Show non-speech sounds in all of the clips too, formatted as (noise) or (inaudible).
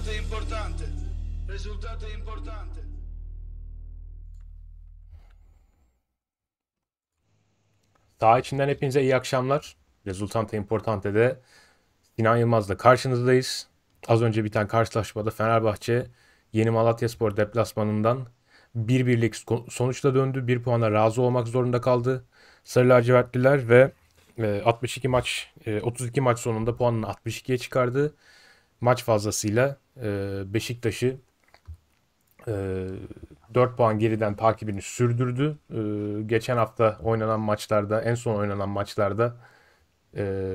Risultato importante. Risultato importante. Daha içinden hepinize iyi akşamlar. Resultante Importante'de Sinan Yılmaz'la karşınızdayız. Az önce biten karşılaşmada Fenerbahçe Yeni Malatyaspor deplasmanından bir birlik sonuçla döndü. Bir puana razı olmak zorunda kaldı. Sarı lacivertliler ve 62 e, maç 32 e, maç sonunda puanını 62'ye çıkardı maç fazlasıyla e, Beşiktaş'ı e, 4 puan geriden takibini sürdürdü. E, geçen hafta oynanan maçlarda, en son oynanan maçlarda e,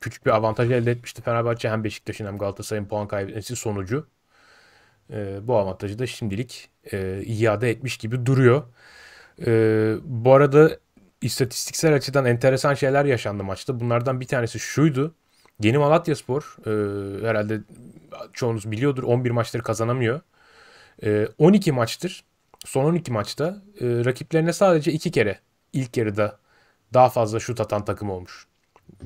küçük bir avantaj elde etmişti Fenerbahçe. Hem Beşiktaş'ın hem Galatasaray'ın puan kaybetmesi sonucu. E, bu avantajı da şimdilik e, iade etmiş gibi duruyor. E, bu arada istatistiksel açıdan enteresan şeyler yaşandı maçta. Bunlardan bir tanesi şuydu. Yeni Malatyaspor e, herhalde çoğunuz biliyordur 11 maçları kazanamıyor. E, 12 maçtır son 12 maçta e, rakiplerine sadece 2 kere ilk yarıda daha fazla şut atan takım olmuş.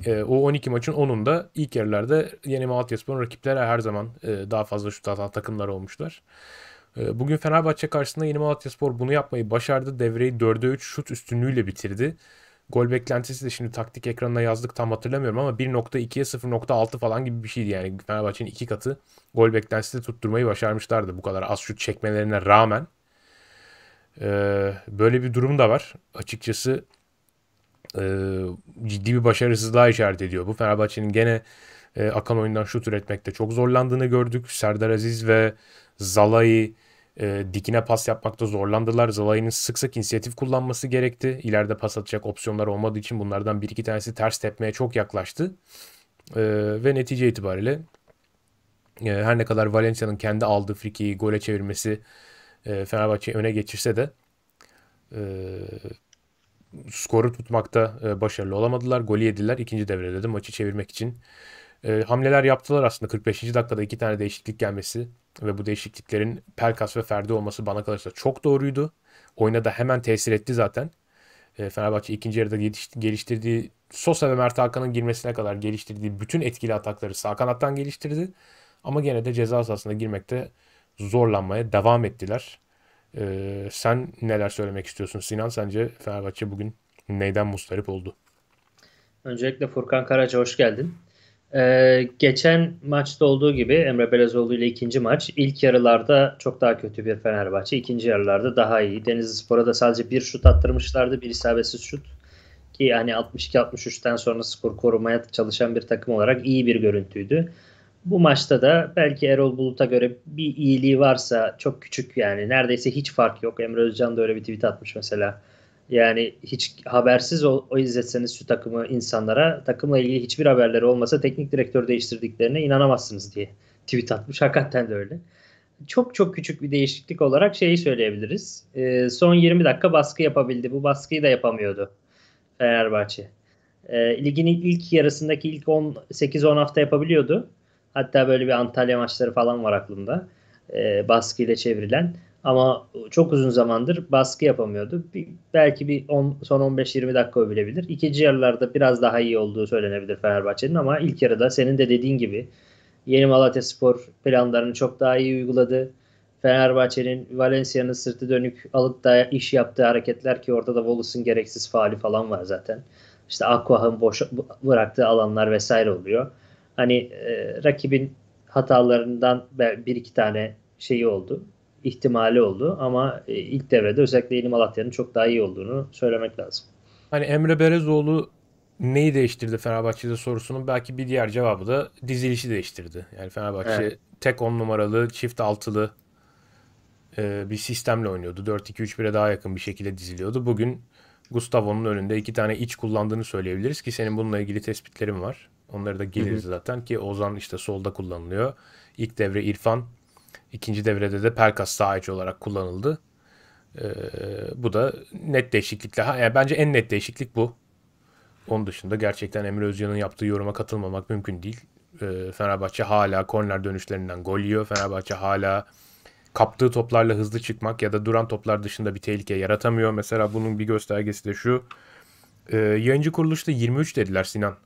E, o 12 maçın 10'unda ilk yarılarda Yeni Malatyaspor'un rakipleri her zaman e, daha fazla şut atan takımlar olmuşlar. E, bugün Fenerbahçe karşısında Yeni Malatyaspor bunu yapmayı başardı. Devreyi 4'e 3 şut üstünlüğüyle bitirdi. Gol beklentisi de şimdi taktik ekranına yazdık tam hatırlamıyorum ama 1.2'ye 0.6 falan gibi bir şeydi yani. Fenerbahçe'nin iki katı gol beklentisi de tutturmayı başarmışlardı bu kadar az şut çekmelerine rağmen. Ee, böyle bir durum da var. Açıkçası e, ciddi bir başarısızlığa işaret ediyor. Bu Fenerbahçe'nin gene e, akan oyundan şut üretmekte çok zorlandığını gördük. Serdar Aziz ve Zalai e, dikine pas yapmakta zorlandılar. Zalai'nin sık sık inisiyatif kullanması gerekti. İleride pas atacak opsiyonlar olmadığı için bunlardan bir iki tanesi ters tepmeye çok yaklaştı. E, ve netice itibariyle e, her ne kadar Valencia'nın kendi aldığı frikiyi gole çevirmesi e, Fenerbahçe'yi öne geçirse de e, skoru tutmakta e, başarılı olamadılar. Golü yediler. İkinci devrede de maçı çevirmek için e, hamleler yaptılar aslında 45. dakikada iki tane değişiklik gelmesi ve bu değişikliklerin Pelkas ve Ferdi olması bana kalırsa çok doğruydu. Oyuna da hemen tesir etti zaten. E, Fenerbahçe ikinci yarıda geliştirdiği Sosa ve Mert Hakan'ın girmesine kadar geliştirdiği bütün etkili atakları sağ kanattan geliştirdi. Ama gene de ceza sahasına girmekte zorlanmaya devam ettiler. E, sen neler söylemek istiyorsun Sinan? Sence Fenerbahçe bugün neyden mustarip oldu? Öncelikle Furkan Karaca hoş geldin. Ee, geçen maçta olduğu gibi Emre Belezoğlu ile ikinci maç ilk yarılarda çok daha kötü bir Fenerbahçe. ikinci yarılarda daha iyi. Denizli Spor'a da sadece bir şut attırmışlardı. Bir isabetsiz şut. Ki hani 62-63'ten sonra skor korumaya çalışan bir takım olarak iyi bir görüntüydü. Bu maçta da belki Erol Bulut'a göre bir iyiliği varsa çok küçük yani neredeyse hiç fark yok. Emre Özcan da öyle bir tweet atmış mesela yani hiç habersiz o, o izletseniz şu takımı insanlara takımla ilgili hiçbir haberleri olmasa teknik direktör değiştirdiklerine inanamazsınız diye tweet atmış. Hakikaten de öyle. Çok çok küçük bir değişiklik olarak şeyi söyleyebiliriz. E, son 20 dakika baskı yapabildi. Bu baskıyı da yapamıyordu Fenerbahçe. E, ligin ilk yarısındaki ilk 8 10 hafta yapabiliyordu. Hatta böyle bir Antalya maçları falan var aklımda. E, baskıyla çevrilen. Ama çok uzun zamandır baskı yapamıyordu. Bir, belki bir on, son 15-20 dakika olabilir İkinci yarılarda biraz daha iyi olduğu söylenebilir Fenerbahçe'nin ama ilk yarıda senin de dediğin gibi yeni Malatyaspor planlarını çok daha iyi uyguladı. Fenerbahçe'nin Valencia'nın sırtı dönük alıp da iş yaptığı hareketler ki orada da Wallace'ın gereksiz faali falan var zaten. İşte Aquah'ın boş bıraktığı alanlar vesaire oluyor. Hani e, rakibin hatalarından bir iki tane şeyi oldu ihtimali oldu ama e, ilk devrede özellikle Yeni Malatya'nın çok daha iyi olduğunu söylemek lazım. Hani Emre Berezoğlu neyi değiştirdi Fenerbahçe'de sorusunun belki bir diğer cevabı da dizilişi değiştirdi. Yani Fenerbahçe evet. tek on numaralı, çift altılı e, bir sistemle oynuyordu. 4-2-3-1'e daha yakın bir şekilde diziliyordu. Bugün Gustavo'nun önünde iki tane iç kullandığını söyleyebiliriz ki senin bununla ilgili tespitlerin var. Onları da geliriz zaten ki Ozan işte solda kullanılıyor. İlk devre İrfan İkinci devrede de Perkas sahici olarak kullanıldı. E, bu da net değişiklikle. Ha, yani bence en net değişiklik bu. Onun dışında gerçekten Emre Özcan'ın yaptığı yoruma katılmamak mümkün değil. E, Fenerbahçe hala korner dönüşlerinden gol yiyor. Fenerbahçe hala kaptığı toplarla hızlı çıkmak ya da duran toplar dışında bir tehlike yaratamıyor. Mesela bunun bir göstergesi de şu. E, yayıncı kuruluşta 23 dediler Sinan.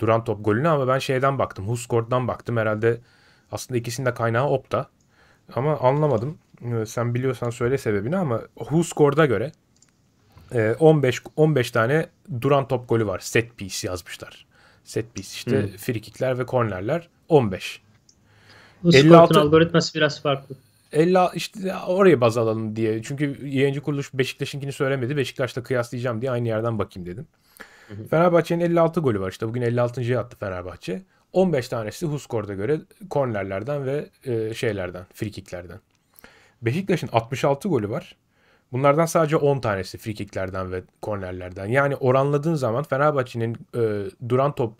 Duran top golünü ama ben şeyden baktım. Huskort'dan baktım. Herhalde aslında ikisinin de kaynağı Opta. Ama anlamadım. Ee, sen biliyorsan söyle sebebini ama WhoScore'da göre 15 e, 15 tane duran top golü var. Set piece yazmışlar. Set piece işte hmm. free kickler ve kornerler 15. Bu 56 algoritması biraz farklı. 50 işte oraya baz alalım diye. Çünkü yayıncı kuruluş Beşiktaş'ınkini söylemedi. Beşiktaş'la kıyaslayacağım diye aynı yerden bakayım dedim. Hı Fenerbahçe'nin 56 golü var işte. Bugün 56.yı attı Fenerbahçe. 15 tanesi Huskor'da göre kornerlerden ve e, şeylerden, frikiklerden. Beşiktaş'ın 66 golü var. Bunlardan sadece 10 tanesi frikiklerden ve kornerlerden. Yani oranladığın zaman Fenerbahçe'nin e, duran top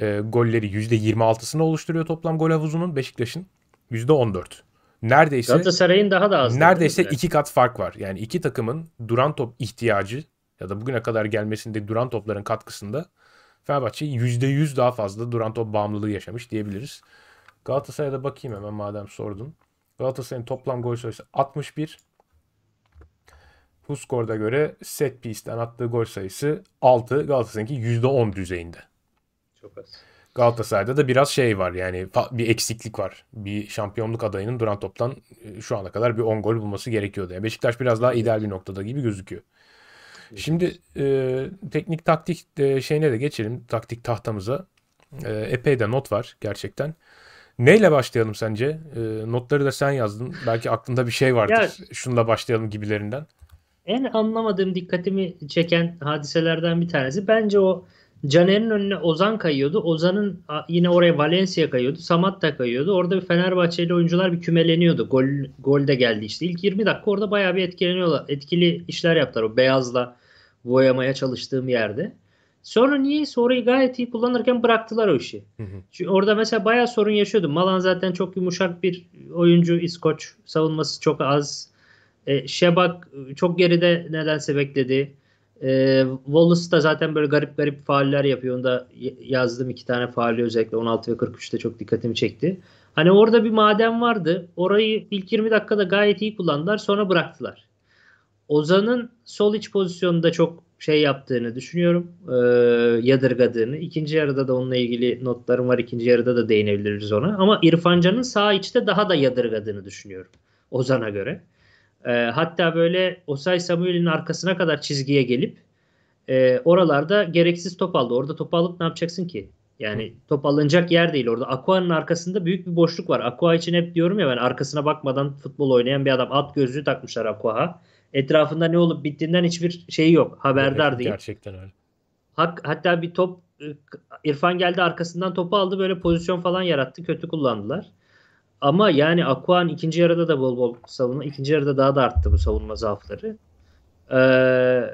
e, golleri %26'sını oluşturuyor toplam gol havuzunun. Beşiktaş'ın %14. Neredeyse Galatasaray'ın daha da az. Neredeyse iki kat fark var. Yani iki takımın duran top ihtiyacı ya da bugüne kadar gelmesinde duran topların katkısında Fenerbahçe %100 daha fazla duran top bağımlılığı yaşamış diyebiliriz. Galatasaray'a da bakayım hemen madem sordun. Galatasaray'ın toplam gol sayısı 61. Bu skorda göre set piece'den attığı gol sayısı 6. Galatasaray'ınki %10 düzeyinde. Çok az. Galatasaray'da da biraz şey var yani bir eksiklik var. Bir şampiyonluk adayının duran toptan e, şu ana kadar bir 10 gol bulması gerekiyordu. Yani Beşiktaş biraz daha ideal bir noktada gibi gözüküyor. Şimdi e, teknik taktik de, şeyine de geçelim. Taktik tahtamıza. E, epey de not var gerçekten. Neyle başlayalım sence? E, notları da sen yazdın. Belki aklında bir şey vardır. Ya, Şununla başlayalım gibilerinden. En anlamadığım dikkatimi çeken hadiselerden bir tanesi. Bence o Caner'in önüne Ozan kayıyordu. Ozan'ın yine oraya Valencia kayıyordu. Samat da kayıyordu. Orada bir Fenerbahçeli oyuncular bir kümeleniyordu. Gol, gol de geldi işte. İlk 20 dakika orada bayağı bir etkileniyorlar. Etkili işler yaptılar. O beyazla boyamaya çalıştığım yerde. Sonra niye? Soruyu gayet iyi kullanırken bıraktılar o işi. Hı hı. Çünkü orada mesela bayağı sorun yaşıyordum. Malan zaten çok yumuşak bir oyuncu İskoç. Savunması çok az. E, Şebak e, çok geride nedense bekledi. E, Wallace da zaten böyle garip garip faaller yapıyor. Onu da yazdım iki tane faali özellikle 16 ve 43'te çok dikkatimi çekti. Hani orada bir maden vardı. Orayı ilk 20 dakikada gayet iyi kullandılar. Sonra bıraktılar. Ozan'ın sol iç pozisyonunda çok şey yaptığını düşünüyorum. E, yadırgadığını. İkinci yarıda da onunla ilgili notlarım var. İkinci yarıda da değinebiliriz ona. Ama İrfancan'ın sağ içte daha da yadırgadığını düşünüyorum. Ozan'a göre. E, hatta böyle Osay Samuel'in arkasına kadar çizgiye gelip e, oralarda gereksiz top aldı. Orada top alıp ne yapacaksın ki? Yani top alınacak yer değil orada. Aqua'nın arkasında büyük bir boşluk var. Aqua için hep diyorum ya ben arkasına bakmadan futbol oynayan bir adam. At gözlüğü takmışlar Aquaa etrafında ne olup bittiğinden hiçbir şeyi yok. Haberdar evet, değil. Gerçekten öyle. Hak, hatta bir top e, İrfan geldi arkasından topu aldı böyle pozisyon falan yarattı. Kötü kullandılar. Ama yani Aquan ikinci yarıda da bol bol savunma. ikinci yarıda daha da arttı bu savunma zaafları. Ee,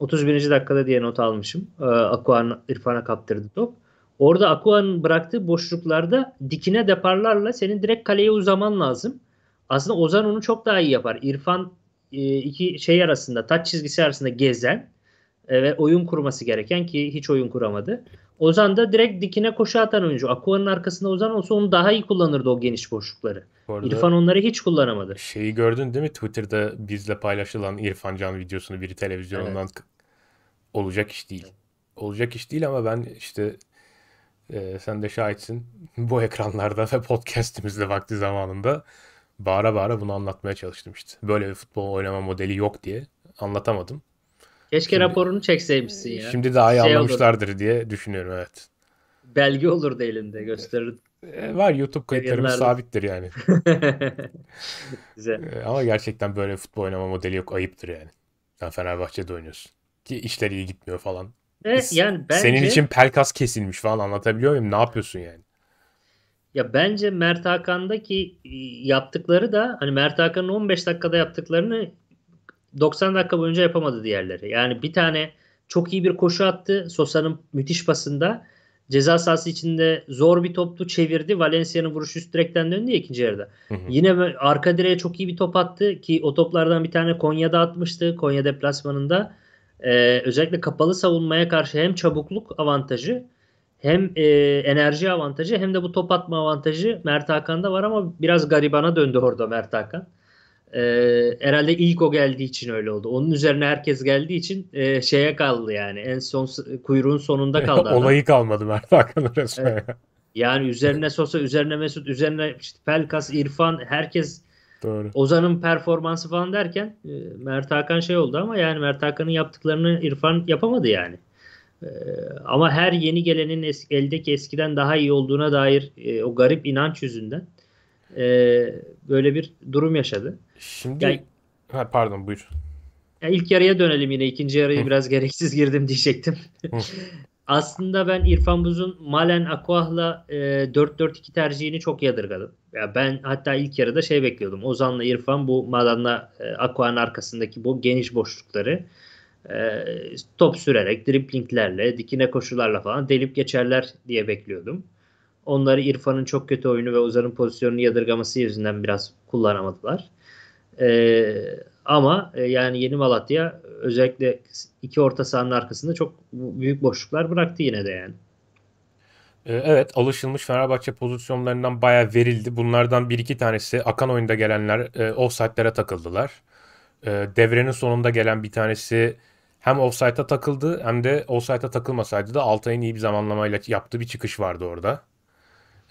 31. dakikada diye not almışım. Ee, Akuan İrfan'a kaptırdı top. Orada Akuan'ın bıraktığı boşluklarda dikine deparlarla senin direkt kaleye uzaman lazım. Aslında Ozan onu çok daha iyi yapar. İrfan e, iki şey arasında taç çizgisi arasında gezen e, ve oyun kurması gereken ki hiç oyun kuramadı. Ozan da direkt dikine koşu atan oyuncu. Aqua'nın arkasında Ozan olsa onu daha iyi kullanırdı o geniş boşlukları. İrfan onları hiç kullanamadı. Şeyi gördün değil mi Twitter'da bizle paylaşılan İrfan Can videosunu bir televizyonundan evet. olacak iş değil. Olacak iş değil ama ben işte e, sen de şahitsin bu ekranlarda ve podcastimizde vakti zamanında bağıra bağıra bunu anlatmaya çalıştım işte. Böyle bir futbol oynama modeli yok diye anlatamadım. Keşke şimdi, raporunu çekseymişsin ya. Şimdi daha iyi şey anlamışlardır olur. diye düşünüyorum evet. Belge olurdu elinde gösterirdim. E, var YouTube kayıtlarım sabittir yani. (laughs) Güzel. E, ama gerçekten böyle futbol oynama modeli yok ayıptır yani. Sen Fenerbahçe'de oynuyorsun. Ki işler iyi gitmiyor falan. Evet, yani bence... Senin için pelkas kesilmiş falan anlatabiliyor muyum? Ne yapıyorsun yani? Ya bence Mert Hakan'daki e, yaptıkları da hani Mert Hakan'ın 15 dakikada yaptıklarını 90 dakika boyunca yapamadı diğerleri. Yani bir tane çok iyi bir koşu attı Sosa'nın müthiş pasında. Ceza sahası içinde zor bir toptu çevirdi. Valencia'nın vuruşu üst direkten döndü ya ikinci yarıda. Hı hı. Yine arka direğe çok iyi bir top attı ki o toplardan bir tane Konya'da atmıştı. Konya deplasmanında. Ee, özellikle kapalı savunmaya karşı hem çabukluk avantajı hem e, enerji avantajı hem de bu top atma avantajı Mert Hakan'da var ama biraz garibana döndü orada Mert Hakan. E, herhalde ilk o geldiği için öyle oldu. Onun üzerine herkes geldiği için e, şeye kaldı yani. En son kuyruğun sonunda kaldı. (laughs) Olayı adam. kalmadı Mert Hakan'ın resmen. Evet. Yani üzerine Sosa, üzerine Mesut, üzerine işte Pelkas, İrfan herkes Doğru. Ozan'ın performansı falan derken e, Mert Hakan şey oldu ama yani Mert Hakan'ın yaptıklarını İrfan yapamadı yani. Ee, ama her yeni gelenin es, eldeki eskiden daha iyi olduğuna dair e, o garip inanç yüzünden e, böyle bir durum yaşadı. Şimdi yani, ha, pardon buyur. Ya ilk yarıya dönelim yine. ikinci yarıya biraz gereksiz girdim diyecektim. (laughs) Aslında ben İrfan Buz'un Malen Akuah'la e, 4-4-2 tercihini çok yadırgadım. Ya ben hatta ilk yarıda şey bekliyordum. Ozan'la İrfan bu Malan'la e, Akuah'ın arkasındaki bu geniş boşlukları ee, top sürerek, driplinglerle, dikine koşularla falan delip geçerler diye bekliyordum. Onları İrfan'ın çok kötü oyunu ve Uzarın pozisyonunu yadırgaması yüzünden biraz kullanamadılar. Ee, ama e, yani Yeni Malatya özellikle iki orta sahanın arkasında çok büyük boşluklar bıraktı yine de yani. Ee, evet alışılmış Fenerbahçe pozisyonlarından baya verildi. Bunlardan bir iki tanesi akan oyunda gelenler e, offside'lere takıldılar e, devrenin sonunda gelen bir tanesi hem offside'a takıldı hem de offside'a takılmasaydı da Altay'ın iyi bir zamanlamayla yaptığı bir çıkış vardı orada.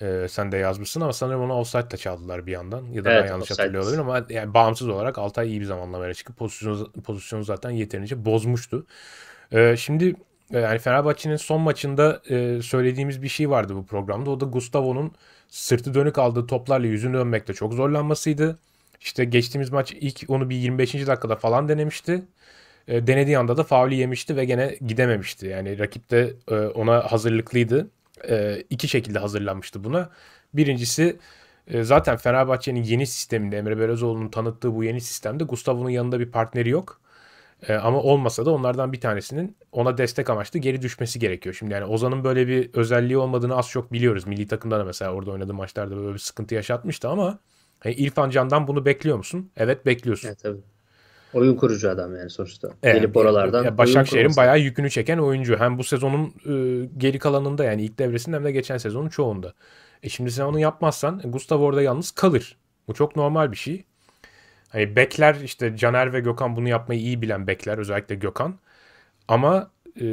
E, sen de yazmışsın ama sanırım onu offside'la çaldılar bir yandan. Ya da evet, ben yanlış offside. hatırlıyor olabilirim ama yani bağımsız olarak Altay iyi bir zamanlamayla çıkıp pozisyonu, pozisyonu zaten yeterince bozmuştu. Ee, e, şimdi yani Fenerbahçe'nin son maçında e, söylediğimiz bir şey vardı bu programda. O da Gustavo'nun sırtı dönük aldığı toplarla yüzünü dönmekte çok zorlanmasıydı. İşte geçtiğimiz maç ilk onu bir 25. dakikada falan denemişti. E, denediği anda da faulü yemişti ve gene gidememişti. Yani rakip de e, ona hazırlıklıydı. E, iki şekilde hazırlanmıştı buna. Birincisi e, zaten Fenerbahçe'nin yeni sisteminde Emre Belözoğlu'nun tanıttığı bu yeni sistemde Gustavo'nun yanında bir partneri yok. E, ama olmasa da onlardan bir tanesinin ona destek amaçlı geri düşmesi gerekiyor. Şimdi yani Ozan'ın böyle bir özelliği olmadığını az çok biliyoruz. Milli takımda da mesela orada oynadığı maçlarda böyle bir sıkıntı yaşatmıştı ama e, İrfan Can'dan bunu bekliyor musun? Evet bekliyorsun. Evet tabii. Oyun kurucu adam yani sonuçta. Evet, Gelip oralardan. Ya Başakşehir'in bayağı yükünü çeken oyuncu. Hem bu sezonun e, geri kalanında yani ilk devresinde hem de geçen sezonun çoğunda. E şimdi sen onu yapmazsan Gustav orada yalnız kalır. Bu çok normal bir şey. Hani bekler işte Caner ve Gökhan bunu yapmayı iyi bilen bekler özellikle Gökhan. Ama e,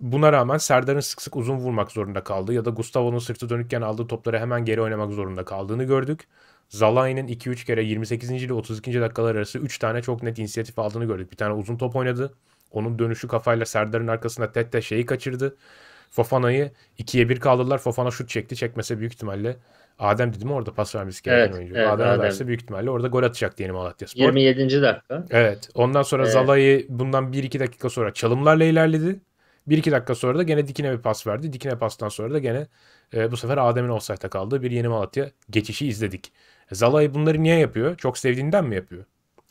buna rağmen Serdar'ın sık sık uzun vurmak zorunda kaldığı ya da Gustavo'nun sırtı dönükken aldığı topları hemen geri oynamak zorunda kaldığını gördük. Zalai'nin 2-3 kere 28. ile 32. dakikalar arası 3 tane çok net inisiyatif aldığını gördük. Bir tane uzun top oynadı. Onun dönüşü kafayla Serdar'ın arkasında Tette şeyi kaçırdı. Fofana'yı 2'ye 1 kaldılar. Fofana şut çekti. Çekmese büyük ihtimalle Adem dedi mi orada pas vermesi gereken evet, oyuncu. Evet, Adem, Adem verse büyük ihtimalle orada gol atacak diyelim Malatya Spor. 27. dakika. Evet. Ondan sonra evet. Zalai bundan 1-2 dakika sonra çalımlarla ilerledi. 1-2 dakika sonra da gene dikine bir pas verdi. Dikine pastan sonra da gene e, bu sefer Adem'in offside'a kaldığı bir yeni Malatya geçişi izledik. Zalay bunları niye yapıyor? Çok sevdiğinden mi yapıyor?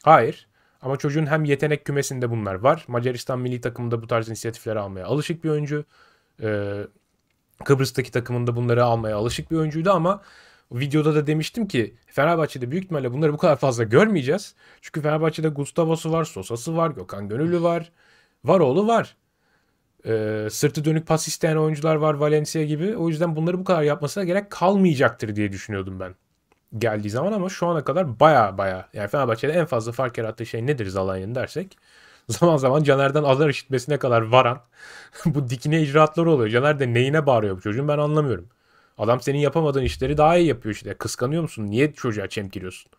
Hayır. Ama çocuğun hem yetenek kümesinde bunlar var. Macaristan milli takımında bu tarz inisiyatifler almaya alışık bir oyuncu. Ee, Kıbrıs'taki takımında bunları almaya alışık bir oyuncuydu ama videoda da demiştim ki Fenerbahçe'de büyük ihtimalle bunları bu kadar fazla görmeyeceğiz. Çünkü Fenerbahçe'de Gustavo'su var, Sosa'sı var, Gökhan Gönüllü var. Varoğlu var. Ee, sırtı dönük pas isteyen oyuncular var Valencia gibi. O yüzden bunları bu kadar yapmasına gerek kalmayacaktır diye düşünüyordum ben geldiği zaman ama şu ana kadar baya baya yani Fenerbahçe'de en fazla fark yarattığı şey nedir zalayın dersek (laughs) zaman zaman Caner'den azar işitmesine kadar varan (laughs) bu dikine icraatlar oluyor. Caner de neyine bağırıyor bu çocuğun ben anlamıyorum. Adam senin yapamadığın işleri daha iyi yapıyor işte. Kıskanıyor musun? Niye çocuğa çemkiriyorsun?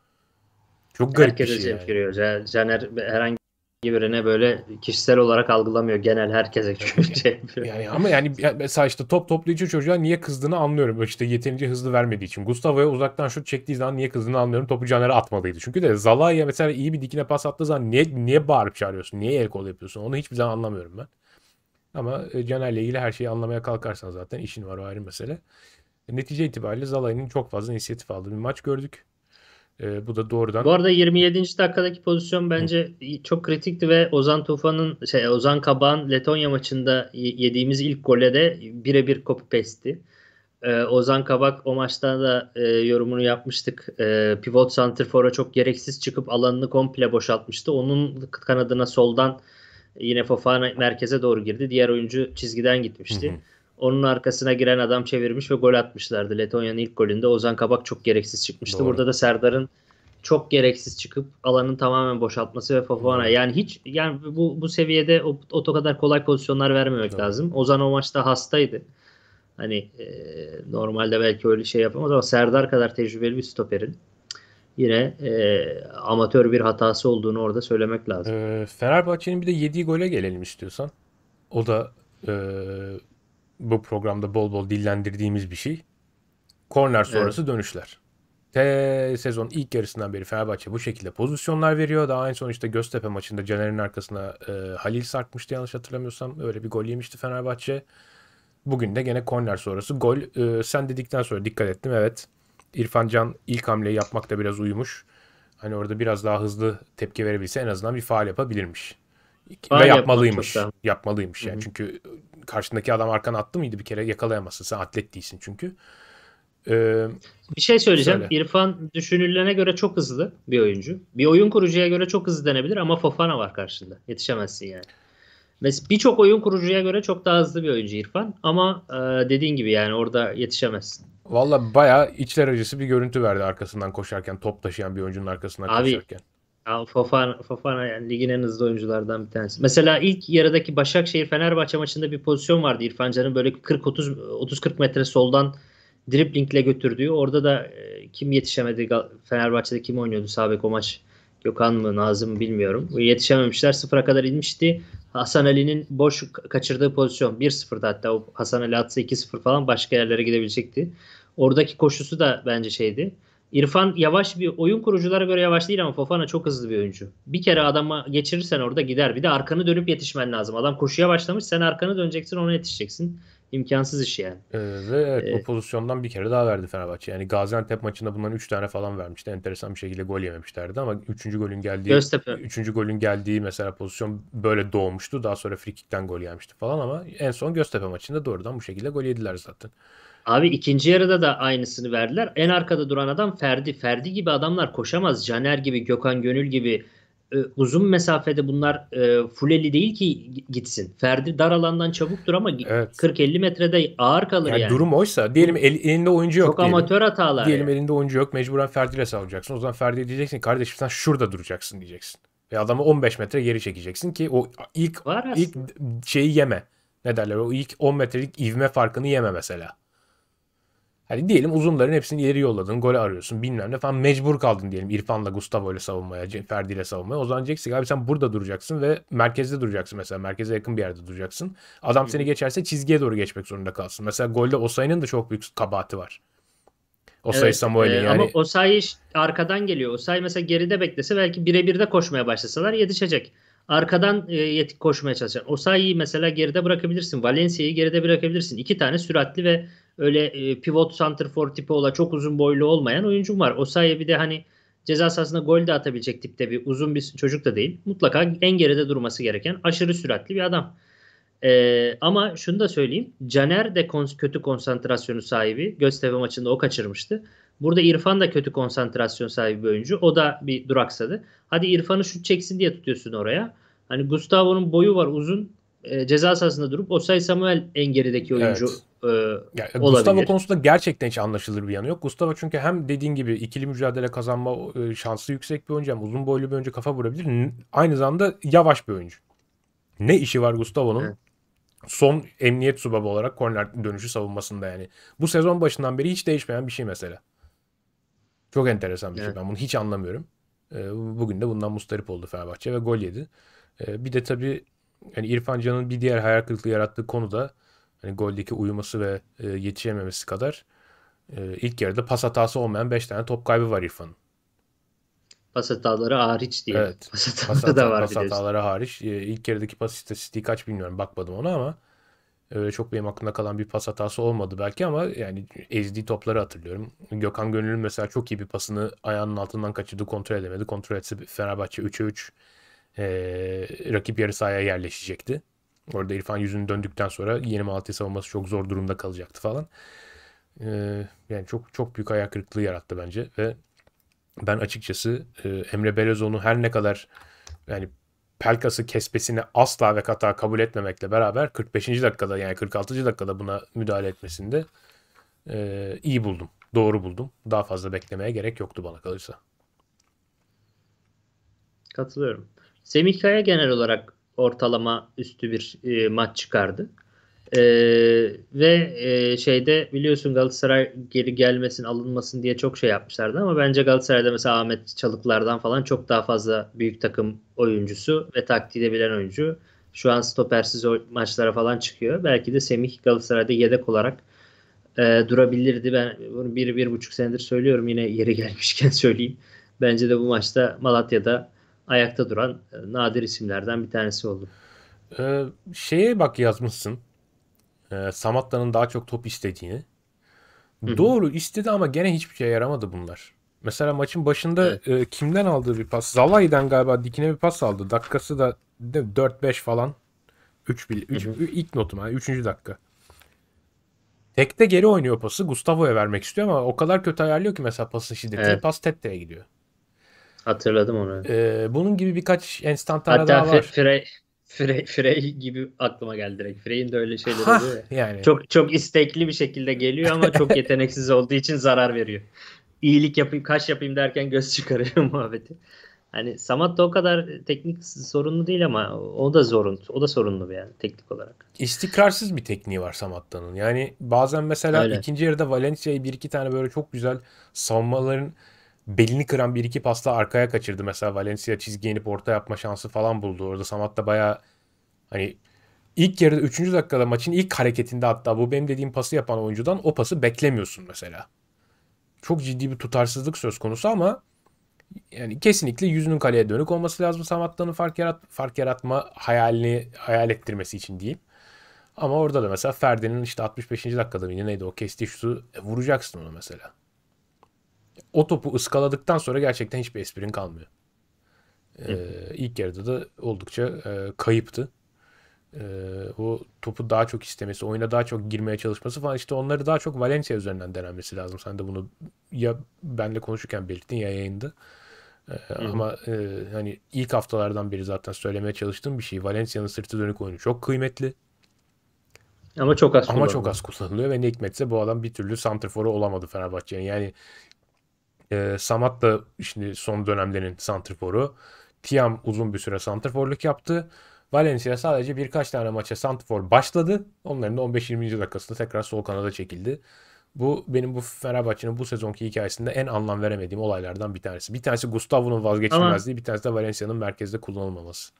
Çok garip Herkese bir şey. Herkese çemkiriyor. Yani. Caner herhangi birine böyle kişisel olarak algılamıyor. Genel herkese şey Yani ama yani mesela işte top toplayıcı çocuğa niye kızdığını anlıyorum. İşte yeterince hızlı vermediği için. Gustavo'ya uzaktan şut çektiği zaman niye kızdığını anlıyorum. Topu Caner'e atmalıydı. Çünkü de Zala'ya mesela iyi bir dikine pas attığı zaman niye, niye bağırıp çağırıyorsun? Niye el kol yapıyorsun? Onu hiçbir zaman anlamıyorum ben. Ama e, Caner'le ilgili her şeyi anlamaya kalkarsan zaten işin var o ayrı mesele. E, netice itibariyle Zala'nın çok fazla inisiyatif aldığı bir maç gördük. E, bu da doğrudan. Bu arada 27. dakikadaki pozisyon bence Hı. çok kritikti ve Ozan Tufan'ın şey Ozan Kabak'ın Letonya maçında yediğimiz ilk gole de birebir copy paste'ti. E, ee, Ozan Kabak o maçta da e, yorumunu yapmıştık. E, pivot santrfora çok gereksiz çıkıp alanını komple boşaltmıştı. Onun kanadına soldan yine Fofana merkeze doğru girdi. Diğer oyuncu çizgiden gitmişti. Hı hı. Onun arkasına giren adam çevirmiş ve gol atmışlardı. Letonya'nın ilk golünde Ozan Kabak çok gereksiz çıkmıştı. Doğru. Burada da Serdar'ın çok gereksiz çıkıp alanın tamamen boşaltması ve Fofana yani hiç yani bu bu seviyede o, o kadar kolay pozisyonlar vermemek Doğru. lazım. Ozan o maçta hastaydı. Hani e, normalde belki öyle şey yapamaz ama Serdar kadar tecrübeli bir stoperin yine e, amatör bir hatası olduğunu orada söylemek lazım. Ee, Fenerbahçe'nin bir de yediği gole gelelim istiyorsan. O da e, bu programda bol bol dillendirdiğimiz bir şey. Korner sonrası evet. dönüşler. T sezon ilk yarısından beri Fenerbahçe bu şekilde pozisyonlar veriyor. Daha en son işte Göztepe maçında Caner'in arkasına e, Halil sarkmıştı yanlış hatırlamıyorsam. Öyle bir gol yemişti Fenerbahçe. Bugün de gene korner sonrası gol. E, sen dedikten sonra dikkat ettim evet. İrfan Can ilk hamleyi yapmakta biraz uyumuş. Hani orada biraz daha hızlı tepki verebilse en azından bir faal yapabilirmiş. Falan Ve yapmalıymış. Yapmalıymış yani. Hı-hı. Çünkü karşındaki adam arkana attı mıydı bir kere yakalayamazsın. Sen atlet değilsin çünkü. Ee, bir şey söyleyeceğim. Söyle. İrfan düşünülene göre çok hızlı bir oyuncu. Bir oyun kurucuya göre çok hızlı denebilir ama Fofana var karşında. Yetişemezsin yani. Birçok oyun kurucuya göre çok daha hızlı bir oyuncu İrfan ama e, dediğin gibi yani orada yetişemezsin. Valla baya içler acısı bir görüntü verdi arkasından koşarken top taşıyan bir oyuncunun arkasından Abi, koşarken. Ya Fofana, Fofana yani ligin en hızlı oyunculardan bir tanesi. Mesela ilk yarıdaki Başakşehir Fenerbahçe maçında bir pozisyon vardı İrfan Can'ın böyle 40 30 30 40 metre soldan driplingle götürdüğü. Orada da e, kim yetişemedi Fenerbahçe'de kim oynuyordu Sabek o maç? Gökhan mı Nazım mı bilmiyorum. Yetişememişler sıfıra kadar inmişti. Hasan Ali'nin boş kaçırdığı pozisyon 1-0'da hatta o Hasan Ali atsa 2-0 falan başka yerlere gidebilecekti. Oradaki koşusu da bence şeydi. İrfan yavaş bir oyun kuruculara göre yavaş değil ama Fofana çok hızlı bir oyuncu. Bir kere adama geçirirsen orada gider. Bir de arkanı dönüp yetişmen lazım. Adam koşuya başlamış sen arkanı döneceksin ona yetişeceksin. İmkansız iş yani. Ee, ve evet, ee, o pozisyondan bir kere daha verdi Fenerbahçe. Yani Gaziantep maçında bundan 3 tane falan vermişti. Enteresan bir şekilde gol yememişlerdi ama 3. golün geldiği Göztepe. 3. golün geldiği mesela pozisyon böyle doğmuştu. Daha sonra frikikten gol yemişti falan ama en son Göztepe maçında doğrudan bu şekilde gol yediler zaten. Abi ikinci yarıda da aynısını verdiler. En arkada duran adam Ferdi. Ferdi gibi adamlar koşamaz. Caner gibi, Gökhan Gönül gibi e, uzun mesafede bunlar e, fuleli değil ki gitsin. Ferdi dar alandan çabuktur ama evet. 40-50 metrede ağır kalır yani. yani. Durum oysa diyelim el, elinde oyuncu yok. Çok diyelim. amatör hatalar. Diyelim yani. elinde oyuncu yok mecburen Ferdi ile salacaksın. O zaman Ferdi diyeceksin kardeşim sen şurada duracaksın diyeceksin. Ve adamı 15 metre geri çekeceksin ki o ilk ilk şeyi yeme. Ne derler o ilk 10 metrelik ivme farkını yeme mesela. Hani diyelim uzunların hepsini ileri yolladın, gol arıyorsun bilmem ne falan mecbur kaldın diyelim İrfan'la Gustavo ile savunmaya, Ferdi ile savunmaya. O zaman diyeceksin abi sen burada duracaksın ve merkezde duracaksın mesela. Merkeze yakın bir yerde duracaksın. Adam seni geçerse çizgiye doğru geçmek zorunda kalsın. Mesela golde Osayi'nin de çok büyük kabahati var. Osay evet, Samuel'in e, yani. Ama Osay arkadan geliyor. Osay mesela geride beklese belki birebir de koşmaya başlasalar yetişecek. Arkadan e, yet- koşmaya çalışan. Osay'ı mesela geride bırakabilirsin. Valencia'yı geride bırakabilirsin. İki tane süratli ve öyle e, pivot for tipi ola çok uzun boylu olmayan oyuncum var. O sayede bir de hani ceza sahasında gol de atabilecek tipte bir uzun bir çocuk da değil. Mutlaka en geride durması gereken aşırı süratli bir adam. Ee, ama şunu da söyleyeyim. Caner de kons- kötü konsantrasyonu sahibi. Göztepe maçında o kaçırmıştı. Burada İrfan da kötü konsantrasyon sahibi bir oyuncu. O da bir duraksadı. Hadi İrfan'ı şut çeksin diye tutuyorsun oraya. Hani Gustavo'nun boyu var uzun. E, ceza sahasında durup Osay Samuel en gerideki oyuncu evet e, yani, olabilir. Gustavo konusunda gerçekten hiç anlaşılır bir yanı yok. Gustavo çünkü hem dediğin gibi ikili mücadele kazanma e, şansı yüksek bir oyuncu hem uzun boylu bir oyuncu kafa vurabilir. Aynı zamanda yavaş bir oyuncu. Ne işi var Gustavo'nun? Evet. Son emniyet subabı olarak korner dönüşü savunmasında yani. Bu sezon başından beri hiç değişmeyen bir şey mesela. Çok enteresan bir şey. evet. şey. Ben bunu hiç anlamıyorum. E, bugün de bundan mustarip oldu Fenerbahçe ve gol yedi. E, bir de tabii yani İrfan Can'ın bir diğer hayal kırıklığı yarattığı konu da hani goldeki uyuması ve e, yetişememesi kadar e, ilk yarıda pas hatası olmayan 5 tane top kaybı var İrfan'ın. Pas hataları hariç diye. Evet. Pas hataları pas (laughs) hata, da var Pas biliyorsun. hataları hariç. E, ilk yarıdaki pas istatistiği kaç bilmiyorum. Bakmadım ona ama öyle çok benim aklımda kalan bir pas hatası olmadı belki ama yani ezdiği topları hatırlıyorum. Gökhan Gönül'ün mesela çok iyi bir pasını ayağının altından kaçırdı kontrol edemedi. Kontrol etse Fenerbahçe 3'e 3 e, rakip yarı sahaya yerleşecekti. Orada İrfan yüzünü döndükten sonra yeni Malatya savunması çok zor durumda kalacaktı falan. Ee, yani çok çok büyük ayak kırıklığı yarattı bence ve ben açıkçası e, Emre Belezoğlu her ne kadar yani Pelkas'ı kesmesini asla ve kata kabul etmemekle beraber 45. dakikada yani 46. dakikada buna müdahale etmesinde e, iyi buldum. Doğru buldum. Daha fazla beklemeye gerek yoktu bana kalırsa. Katılıyorum. Semih Kaya genel olarak ortalama üstü bir e, maç çıkardı. E, ve e, şeyde biliyorsun Galatasaray geri gelmesin alınmasın diye çok şey yapmışlardı ama bence Galatasaray'da mesela Ahmet Çalıklar'dan falan çok daha fazla büyük takım oyuncusu ve taktiği de bilen oyuncu. Şu an stopersiz maçlara falan çıkıyor. Belki de Semih Galatasaray'da yedek olarak e, durabilirdi. Ben bunu bir, bir buçuk senedir söylüyorum yine yeri gelmişken (laughs) söyleyeyim. Bence de bu maçta Malatya'da ayakta duran e, nadir isimlerden bir tanesi oldu. Ee, şeye bak yazmışsın. Ee, Samatta'nın daha çok top istediğini. Hı-hı. Doğru istedi ama gene hiçbir şey yaramadı bunlar. Mesela maçın başında evet. e, kimden aldığı bir pas? Zalai'den galiba dikine bir pas aldı. Dakikası da 4-5 falan. 3 bile. 3, ilk notum. Yani 3. dakika. Tekte geri oynuyor pası. Gustavo'ya vermek istiyor ama o kadar kötü ayarlıyor ki mesela pasın şiddeti. Evet. Pas Tette'ye gidiyor. Hatırladım onu. Ee, bunun gibi birkaç enstantane daha var. Frey, Frey, Frey gibi aklıma geldi direkt. Frey'in de öyle şeyleri ha, oluyor ya. Yani. Çok, çok istekli bir şekilde geliyor ama çok (laughs) yeteneksiz olduğu için zarar veriyor. İyilik yapayım, kaş yapayım derken göz (laughs) çıkarıyor muhabbeti. Hani Samat da o kadar teknik sorunlu değil ama o da zorun, o da sorunlu bir yani teknik olarak. İstikrarsız bir tekniği var Samatta'nın. Yani bazen mesela Öyle. ikinci yarıda Valencia'yı bir iki tane böyle çok güzel savunmaların belini kıran bir iki pasta arkaya kaçırdı. Mesela Valencia çizgi inip orta yapma şansı falan buldu. Orada Samat da baya hani ilk yarıda 3. dakikada maçın ilk hareketinde hatta bu benim dediğim pası yapan oyuncudan o pası beklemiyorsun mesela. Çok ciddi bir tutarsızlık söz konusu ama yani kesinlikle yüzünün kaleye dönük olması lazım Samat'tanın fark, yarat fark yaratma hayalini hayal ettirmesi için diyeyim. Ama orada da mesela Ferdi'nin işte 65. dakikada mı neydi o kestiği şutu e, vuracaksın onu mesela o topu ıskaladıktan sonra gerçekten hiçbir esprin kalmıyor. Ee, ilk yarıda da oldukça e, kayıptı. E, o topu daha çok istemesi, oyuna daha çok girmeye çalışması falan işte onları daha çok Valencia üzerinden denenmesi lazım. Sen de bunu ya benle konuşurken belirttin ya yayında. E, Hı. ama e, hani ilk haftalardan beri zaten söylemeye çalıştığım bir şey. Valencia'nın sırtı dönük oyunu çok kıymetli. Ama çok az Ama kullanılıyor. çok az kullanılıyor ve ne hikmetse bu adam bir türlü santrforu olamadı Fenerbahçe'nin. Yani e, Samat da şimdi son dönemlerin santrforu. Tiam uzun bir süre santrforluk yaptı. Valencia sadece birkaç tane maça santrfor başladı. Onların da 15-20. dakikasında tekrar sol kanada çekildi. Bu benim bu Fenerbahçe'nin bu sezonki hikayesinde en anlam veremediğim olaylardan bir tanesi. Bir tanesi Gustavo'nun vazgeçilmezliği, bir tanesi de Valencia'nın merkezde kullanılmaması.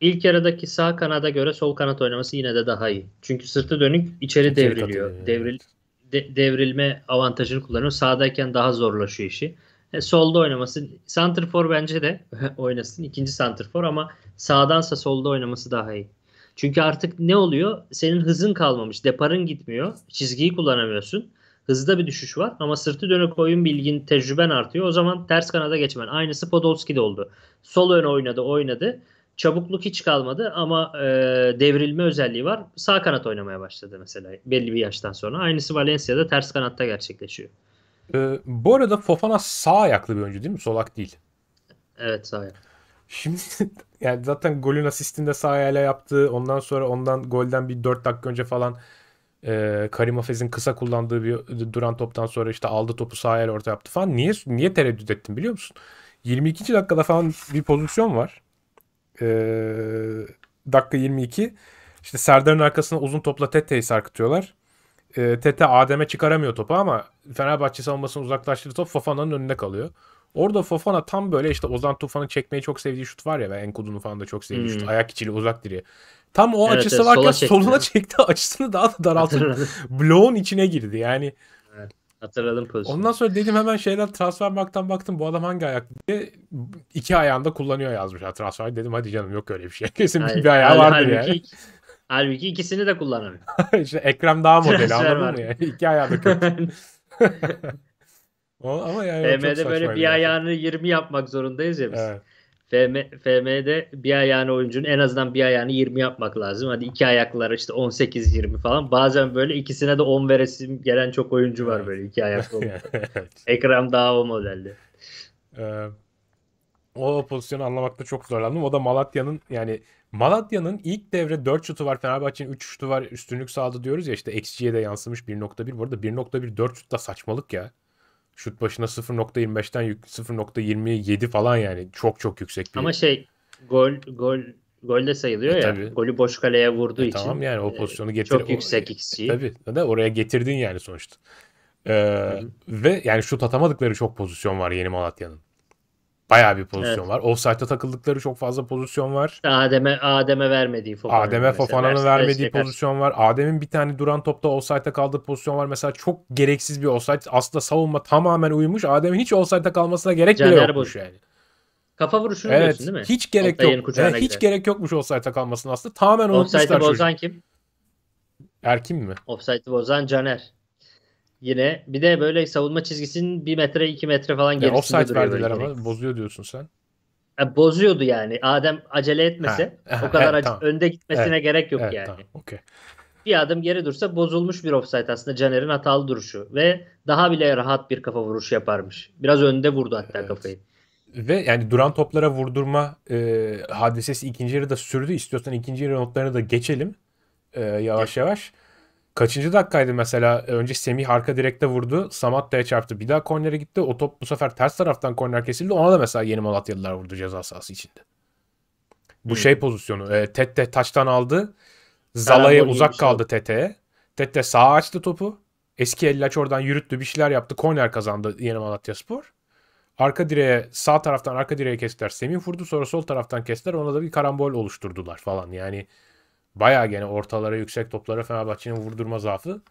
İlk yarıdaki sağ kanada göre sol kanat oynaması yine de daha iyi. Çünkü sırtı dönük içeri, içeri devriliyor. Devril evet de, devrilme avantajını kullanıyor. Sağdayken daha zorlaşıyor işi. E, solda oynaması santrfor bence de (laughs) oynasın. ikinci santrfor ama sağdansa solda oynaması daha iyi. Çünkü artık ne oluyor? Senin hızın kalmamış. Deparın gitmiyor. Çizgiyi kullanamıyorsun. Hızda bir düşüş var ama sırtı dönük oyun bilgin, tecrüben artıyor. O zaman ters kanada geçmen. Aynısı Podolski'de oldu. Sol öne oynadı, oynadı. Çabukluk hiç kalmadı ama e, devrilme özelliği var. Sağ kanat oynamaya başladı mesela belli bir yaştan sonra. Aynısı Valencia'da ters kanatta gerçekleşiyor. Ee, bu arada Fofana sağ ayaklı bir oyuncu değil mi? Solak değil. Evet sağ ayaklı. Şimdi (laughs) yani zaten golün asistinde sağ ayağıyla yaptığı ondan sonra ondan golden bir 4 dakika önce falan e, Karim Hafez'in kısa kullandığı bir duran toptan sonra işte aldı topu sağ ayağıyla orta yaptı falan. Niye niye tereddüt ettim biliyor musun? 22. dakikada falan bir pozisyon var e, dakika 22 işte Serdar'ın arkasına uzun topla Tete'yi sarkıtıyorlar. E, Tete Adem'e çıkaramıyor topu ama Fenerbahçe savunmasını uzaklaştırdı top Fofana'nın önünde kalıyor. Orada Fofana tam böyle işte Ozan Tufan'ın çekmeyi çok sevdiği şut var ya ve Enkudu'nun falan da çok sevdiği hmm. şut. Ayak içili uzak direği. Tam o evet, açısı evet, varken sola soluna çekti (laughs) açısını daha da daraltıp (laughs) bloğun içine girdi. Yani Hatırladım pozisyonu. Ondan sonra dedim hemen şeyden Transfermarkt'tan baktım bu adam hangi ayak diye iki ayağında kullanıyor yazmışlar transfer. Dedim hadi canım yok öyle bir şey. (laughs) Kesin hayır, bir ayağı vardır halbuki, yani. Halbuki ikisini de kullanamıyor. (laughs) İşte Ekrem daha modeli anladın var. mı ya? İki ayağı da kötü. (laughs) o, ama yani BM'de böyle bir ayağını 20 yapmak zorundayız ya biz. Evet. FM, FM'de bir ayağını oyuncunun en azından bir ayağını 20 yapmak lazım. Hadi iki ayakları işte 18-20 falan. Bazen böyle ikisine de 10 veresim gelen çok oyuncu var böyle iki ayaklı. (laughs) evet. Ekrem daha o modelde. Ee, o pozisyonu anlamakta çok zorlandım. O da Malatya'nın yani Malatya'nın ilk devre 4 şutu var. Fenerbahçe'nin 3 şutu var. Üstünlük sağladı diyoruz ya işte XG'ye de yansımış 1.1. Bu arada 1.1 4 şut da saçmalık ya. Şut başına 0.25'ten 0.27 falan yani çok çok yüksek bir. Ama şey gol gol gol de sayılıyor e, ya. Tabii. Golü boş kaleye vurduğu e, için. Tamam yani o e, pozisyonu getir. Çok yüksek e, xG. E, tabii. Da oraya getirdin yani sonuçta. Ee, ve yani şut atamadıkları çok pozisyon var yeni Malatya'nın. Bayağı bir pozisyon evet. var. Offside'da takıldıkları çok fazla pozisyon var. Adem'e Adem'e vermediği Fofana'nın Adem'e Fofana'nın vermediği pozisyon var. Adem'in bir tane duran topta offside'da kaldığı pozisyon var. Mesela çok gereksiz bir offside. Aslında savunma tamamen uyumuş. Adem'in hiç offside'da kalmasına gerek Caner bile yokmuş boş. yani. Kafa vuruşunu evet, diyorsun değil mi? Hiç gerek yok. Yani hiç gerek yokmuş offside'da kalmasına aslında. Tamamen unutmuşlar. Offside'ı bozan kim? Erkin mi? Offside'ı bozan Caner. Yine bir de böyle savunma çizgisinin bir metre iki metre falan gerisinde yani offside verdiler ama gerek. bozuyor diyorsun sen. Yani bozuyordu yani. Adem acele etmese ha, o kadar evet, tamam. önde gitmesine evet, gerek yok evet, yani. Tamam, okay. Bir adım geri dursa bozulmuş bir offside aslında Caner'in hatalı duruşu ve daha bile rahat bir kafa vuruşu yaparmış. Biraz önde vurdu hatta evet. kafayı ve yani duran toplara vurdurma e, hadisesi ikinci yarıda sürdü. İstiyorsan ikinci yarı notlarına da geçelim e, yavaş yavaş. Kaçıncı dakikaydı mesela? E, önce Semih arka direkte vurdu. Samat Samatta'ya çarptı. Bir daha kornere gitti. O top bu sefer ters taraftan korner kesildi. Ona da mesela yeni Malatyalılar vurdu ceza sahası içinde. Bu hmm. şey pozisyonu. E, Tette taçtan aldı. Zala'ya uzak kaldı Tete. Tete sağa açtı topu. Eski Ellaç oradan yürüttü. Bir şeyler yaptı. Korner kazandı yeni Malatyaspor. Arka direğe sağ taraftan arka direğe kestiler. Semih vurdu sonra sol taraftan kestiler. Ona da bir karambol oluşturdular falan. Yani Bayağı gene ortalara yüksek toplara Fenerbahçe'nin vurdurma zaafı.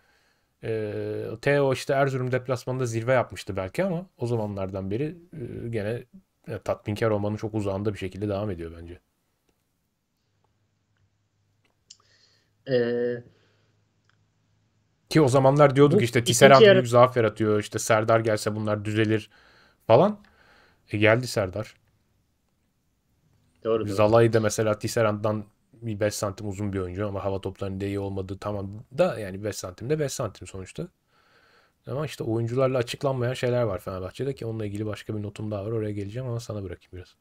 E, ee, Teo işte Erzurum deplasmanında zirve yapmıştı belki ama o zamanlardan beri e, gene e, tatminkar olmanın çok uzağında bir şekilde devam ediyor bence. Ee, Ki o zamanlar diyorduk işte Tisseran yarı... büyük zaaf yaratıyor. İşte Serdar gelse bunlar düzelir falan. E geldi Serdar. Doğru, doğru. Zalai mesela Tisserand'dan bir 5 santim uzun bir oyuncu ama hava da iyi olmadığı tamam da yani 5 santim de 5 santim sonuçta. Ama işte oyuncularla açıklanmayan şeyler var Fenerbahçe'de ki onunla ilgili başka bir notum daha var. Oraya geleceğim ama sana bırakayım biraz.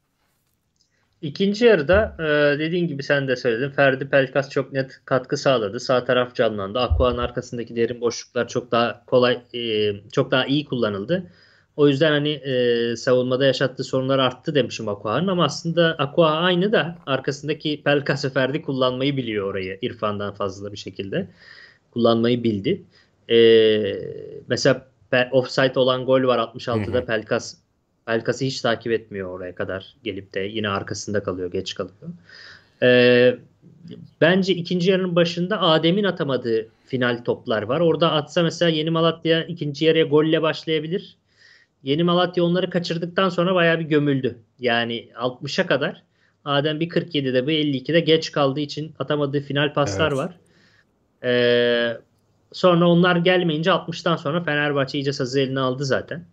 İkinci yarıda e, dediğin gibi sen de söyledin. Ferdi Pelkas çok net katkı sağladı. Sağ taraf canlandı. Aqua'nın arkasındaki derin boşluklar çok daha kolay, e, çok daha iyi kullanıldı. O yüzden hani e, savunmada yaşattığı sorunlar arttı demişim Aquaha'nın ama aslında Aquaha aynı da arkasındaki Pelkas Ferdi kullanmayı biliyor orayı İrfan'dan fazla bir şekilde. Kullanmayı bildi. E, mesela offside olan gol var 66'da Hı-hı. Pelkas Pelkas'ı hiç takip etmiyor oraya kadar gelip de yine arkasında kalıyor geç kalıyor. E, bence ikinci yarının başında Adem'in atamadığı final toplar var. Orada atsa mesela Yeni Malatya ikinci yarıya golle başlayabilir Yeni Malatya onları kaçırdıktan sonra bayağı bir gömüldü. Yani 60'a kadar. Adem bir 47'de bir 52'de geç kaldığı için atamadığı final paslar evet. var. Ee, sonra onlar gelmeyince 60'tan sonra Fenerbahçe iyice sazı eline aldı zaten.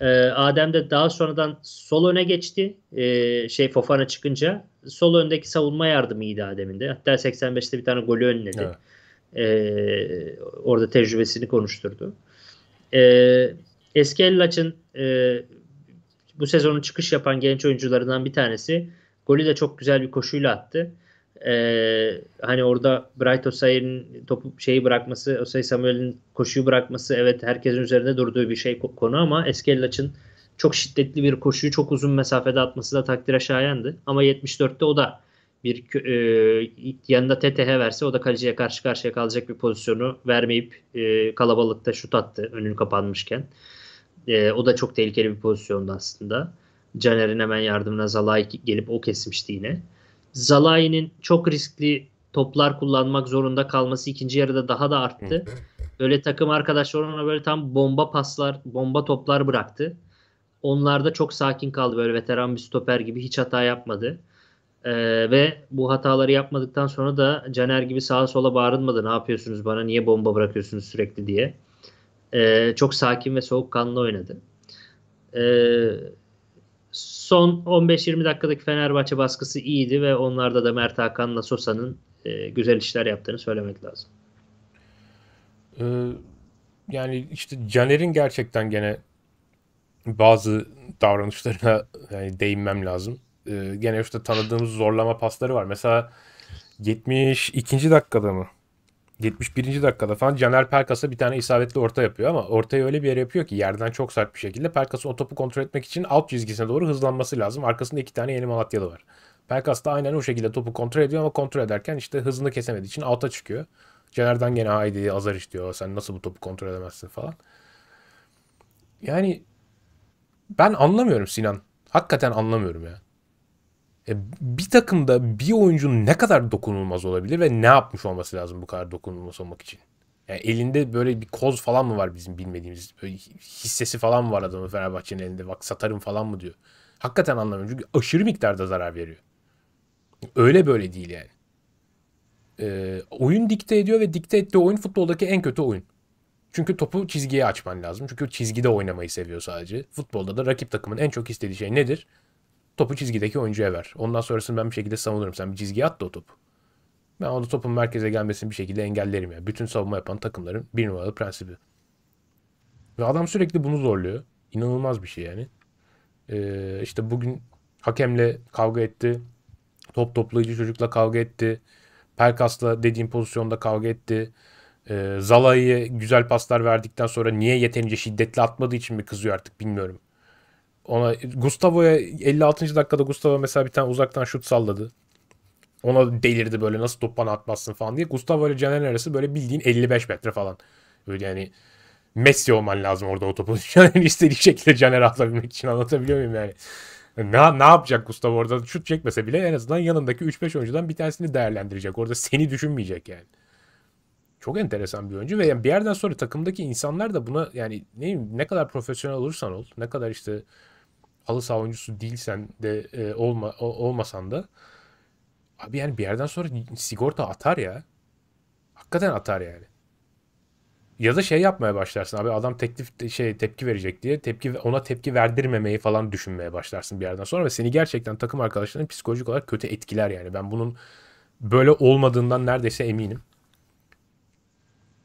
Ee, Adem de daha sonradan sol öne geçti. Ee, şey Fofana çıkınca sol öndeki savunma yardımıydı Adem'in de. Hatta 85'te bir tane golü önledi. Evet. Ee, orada tecrübesini konuşturdu. Ee, Eski e, bu sezonun çıkış yapan genç oyuncularından bir tanesi. Golü de çok güzel bir koşuyla attı. Ee, hani orada Bright Osay'ın topu şeyi bırakması, Osay Samuel'in koşuyu bırakması evet herkesin üzerinde durduğu bir şey konu ama Eskellaç'ın çok şiddetli bir koşuyu çok uzun mesafede atması da takdire şayandı. Ama 74'te o da bir e, yanında TTH verse o da kaleciye karşı karşıya kalacak bir pozisyonu vermeyip e, kalabalıkta şut attı önünü kapanmışken. E, o da çok tehlikeli bir pozisyonda aslında. Caner'in hemen yardımına Zalai gelip o kesmişti yine. Zalai'nin çok riskli toplar kullanmak zorunda kalması ikinci yarıda daha da arttı. Böyle takım arkadaşlar ona böyle tam bomba paslar, bomba toplar bıraktı. Onlar da çok sakin kaldı. Böyle veteran bir stoper gibi hiç hata yapmadı. Ee, ve bu hataları yapmadıktan sonra da Caner gibi sağa sola bağırılmadı. Ne yapıyorsunuz bana? Niye bomba bırakıyorsunuz sürekli diye e, çok sakin ve soğukkanlı oynadı. E, son 15-20 dakikadaki Fenerbahçe baskısı iyiydi ve onlarda da Mert Hakan'la Sosa'nın e, güzel işler yaptığını söylemek lazım. Ee, yani işte Caner'in gerçekten gene bazı davranışlarına yani değinmem lazım. Ee, gene işte tanıdığımız zorlama pasları var. Mesela 72. dakikada mı? 71. dakikada falan Caner Perkas'a bir tane isabetli orta yapıyor ama ortayı öyle bir yere yapıyor ki yerden çok sert bir şekilde Perkas'ın o topu kontrol etmek için alt çizgisine doğru hızlanması lazım. Arkasında iki tane yeni Malatyalı var. Perkas da aynen o şekilde topu kontrol ediyor ama kontrol ederken işte hızını kesemediği için alta çıkıyor. Caner'den gene haydi azar istiyor. Sen nasıl bu topu kontrol edemezsin falan. Yani ben anlamıyorum Sinan. Hakikaten anlamıyorum ya. E, bir takımda bir oyuncunun ne kadar dokunulmaz olabilir ve ne yapmış olması lazım bu kadar dokunulmaz olmak için? Yani elinde böyle bir koz falan mı var bizim bilmediğimiz? Böyle hissesi falan mı var adamın Fenerbahçe'nin elinde? Bak satarım falan mı diyor. Hakikaten anlamıyorum çünkü aşırı miktarda zarar veriyor. Öyle böyle değil yani. Ee, oyun dikte ediyor ve dikte ettiği oyun futboldaki en kötü oyun. Çünkü topu çizgiye açman lazım. Çünkü çizgide oynamayı seviyor sadece. Futbolda da rakip takımın en çok istediği şey nedir? topu çizgideki oyuncuya ver. Ondan sonrasını ben bir şekilde savunurum. Sen bir çizgiye at da o topu. Ben onu topun merkeze gelmesini bir şekilde engellerim ya. Bütün savunma yapan takımların bir numaralı prensibi. Ve adam sürekli bunu zorluyor. İnanılmaz bir şey yani. Ee, işte bugün hakemle kavga etti. Top toplayıcı çocukla kavga etti. Perkas'la dediğim pozisyonda kavga etti. Ee, Zalai'ye güzel paslar verdikten sonra niye yeterince şiddetli atmadığı için mi kızıyor artık bilmiyorum. Ona Gustavo'ya 56. dakikada Gustavo mesela bir tane uzaktan şut salladı. Ona delirdi böyle nasıl top bana atmazsın falan diye. Gustavo ile Caner'in arası böyle bildiğin 55 metre falan. Böyle yani Messi olman lazım orada o topu. (laughs) Caner'in istediği şekilde Caner atabilmek için anlatabiliyor muyum yani? Ne, ne yapacak Gustavo orada? Şut çekmese bile en azından yanındaki 3-5 oyuncudan bir tanesini değerlendirecek. Orada seni düşünmeyecek yani. Çok enteresan bir oyuncu ve yani bir yerden sonra takımdaki insanlar da buna yani ne, ne kadar profesyonel olursan ol, ne kadar işte halı saha oyuncusu değilsen de e, olma, o, olmasan da abi yani bir yerden sonra sigorta atar ya. Hakikaten atar yani. Ya da şey yapmaya başlarsın abi adam teklif şey tepki verecek diye tepki ona tepki verdirmemeyi falan düşünmeye başlarsın bir yerden sonra ve seni gerçekten takım arkadaşların psikolojik olarak kötü etkiler yani. Ben bunun böyle olmadığından neredeyse eminim.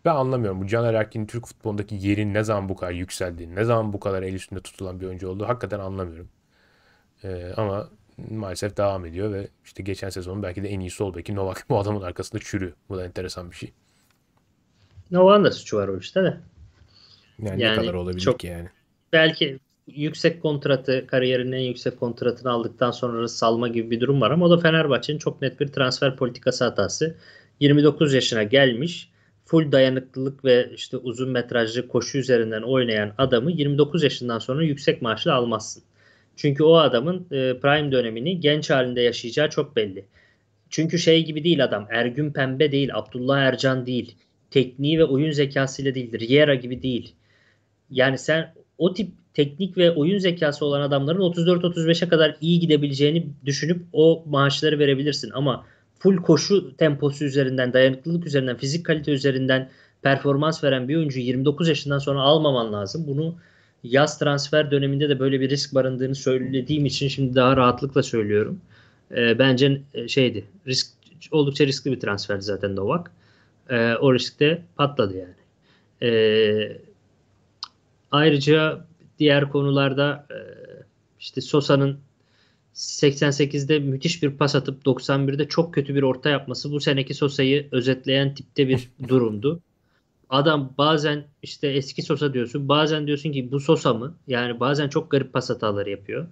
Ben anlamıyorum. Bu Caner Erkin'in Türk futbolundaki yerin ne zaman bu kadar yükseldiğini, ne zaman bu kadar el üstünde tutulan bir oyuncu olduğu hakikaten anlamıyorum. Ee, ama maalesef devam ediyor ve işte geçen sezon belki de en iyisi ol. Belki Novak (laughs) bu adamın arkasında çürüyor. Bu da enteresan bir şey. Novak'ın da suçu var o işte de. Yani, yani ne kadar olabilir çok, ki yani. Belki yüksek kontratı, kariyerinin en yüksek kontratını aldıktan sonra salma gibi bir durum var ama o da Fenerbahçe'nin çok net bir transfer politikası hatası. 29 yaşına gelmiş full dayanıklılık ve işte uzun metrajlı koşu üzerinden oynayan adamı 29 yaşından sonra yüksek maaşla almazsın. Çünkü o adamın e, prime dönemini genç halinde yaşayacağı çok belli. Çünkü şey gibi değil adam. Ergün Pembe değil, Abdullah Ercan değil. Tekniği ve oyun zekasıyla değil, Riera gibi değil. Yani sen o tip teknik ve oyun zekası olan adamların 34-35'e kadar iyi gidebileceğini düşünüp o maaşları verebilirsin ama full koşu temposu üzerinden, dayanıklılık üzerinden, fizik kalite üzerinden performans veren bir oyuncu 29 yaşından sonra almaman lazım. Bunu yaz transfer döneminde de böyle bir risk barındığını söylediğim için şimdi daha rahatlıkla söylüyorum. Ee, e, bence şeydi, risk oldukça riskli bir transfer zaten Novak. E, o riskte patladı yani. E, ayrıca diğer konularda e, işte Sosa'nın 88'de müthiş bir pas atıp 91'de çok kötü bir orta yapması bu seneki Sosa'yı özetleyen tipte bir (laughs) durumdu. Adam bazen işte eski Sosa diyorsun bazen diyorsun ki bu Sosa mı? Yani bazen çok garip pas hataları yapıyor.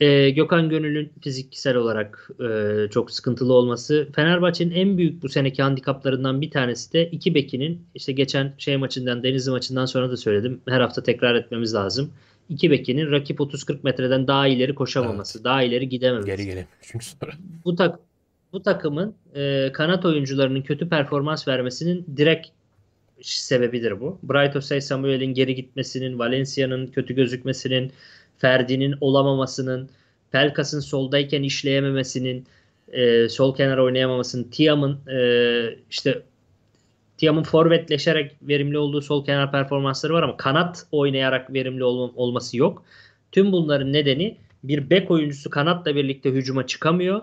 Ee, Gökhan Gönül'ün fiziksel olarak e, çok sıkıntılı olması Fenerbahçe'nin en büyük bu seneki handikaplarından bir tanesi de iki bekinin işte geçen şey maçından Denizli maçından sonra da söyledim her hafta tekrar etmemiz lazım iki bekinin rakip 30-40 metreden daha ileri koşamaması, evet. daha ileri gidememesi. Geri gelelim (laughs) çünkü sonra. Bu tak bu takımın e, kanat oyuncularının kötü performans vermesinin direkt sebebidir bu. Bright Osay Samuel'in geri gitmesinin, Valencia'nın kötü gözükmesinin, Ferdi'nin olamamasının, Pelkas'ın soldayken işleyememesinin, e, sol kenar oynayamamasının, Tiam'ın e, işte Tiam'ın forvetleşerek verimli olduğu sol kenar performansları var ama kanat oynayarak verimli ol- olması yok. Tüm bunların nedeni bir bek oyuncusu kanatla birlikte hücuma çıkamıyor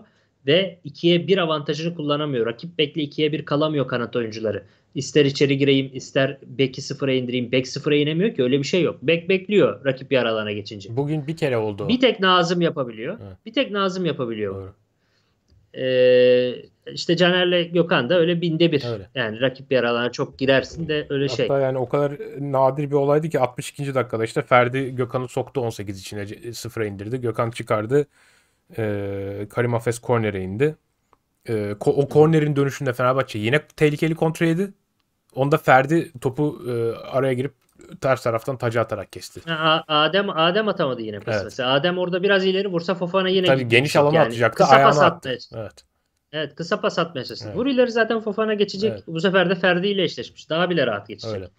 ve ikiye bir avantajını kullanamıyor. Rakip bekle ikiye bir kalamıyor kanat oyuncuları. İster içeri gireyim ister beki sıfıra indireyim. Bek sıfıra inemiyor ki öyle bir şey yok. Bek bekliyor rakip bir aralana geçince. Bugün bir kere oldu. Bir tek Nazım yapabiliyor. Evet. Bir tek Nazım yapabiliyor. Doğru. Ee, işte Caner'le Gökhan da öyle binde bir. Öyle. Yani rakip yer alana çok girersin de öyle Hatta şey. Hatta yani o kadar nadir bir olaydı ki 62. dakikada işte Ferdi Gökhan'ı soktu 18 içine sıfıra indirdi. Gökhan çıkardı. Ee, Karim Afes kornere indi. Ee, o kornerin dönüşünde Fenerbahçe yine tehlikeli kontra yedi. Onda Ferdi topu e, araya girip ters taraftan tacı atarak kesti. A- Adem Adem atamadı yine pas evet. Adem orada biraz ileri vursa Fofana yine Tabii geniş alana yani. atacaktı. Kısa pas attı. Evet. Evet kısa pas atma esası. Evet. Vur ileri zaten Fofana geçecek. Evet. Bu sefer de Ferdi ile eşleşmiş. Daha bile rahat geçecek. Öyle.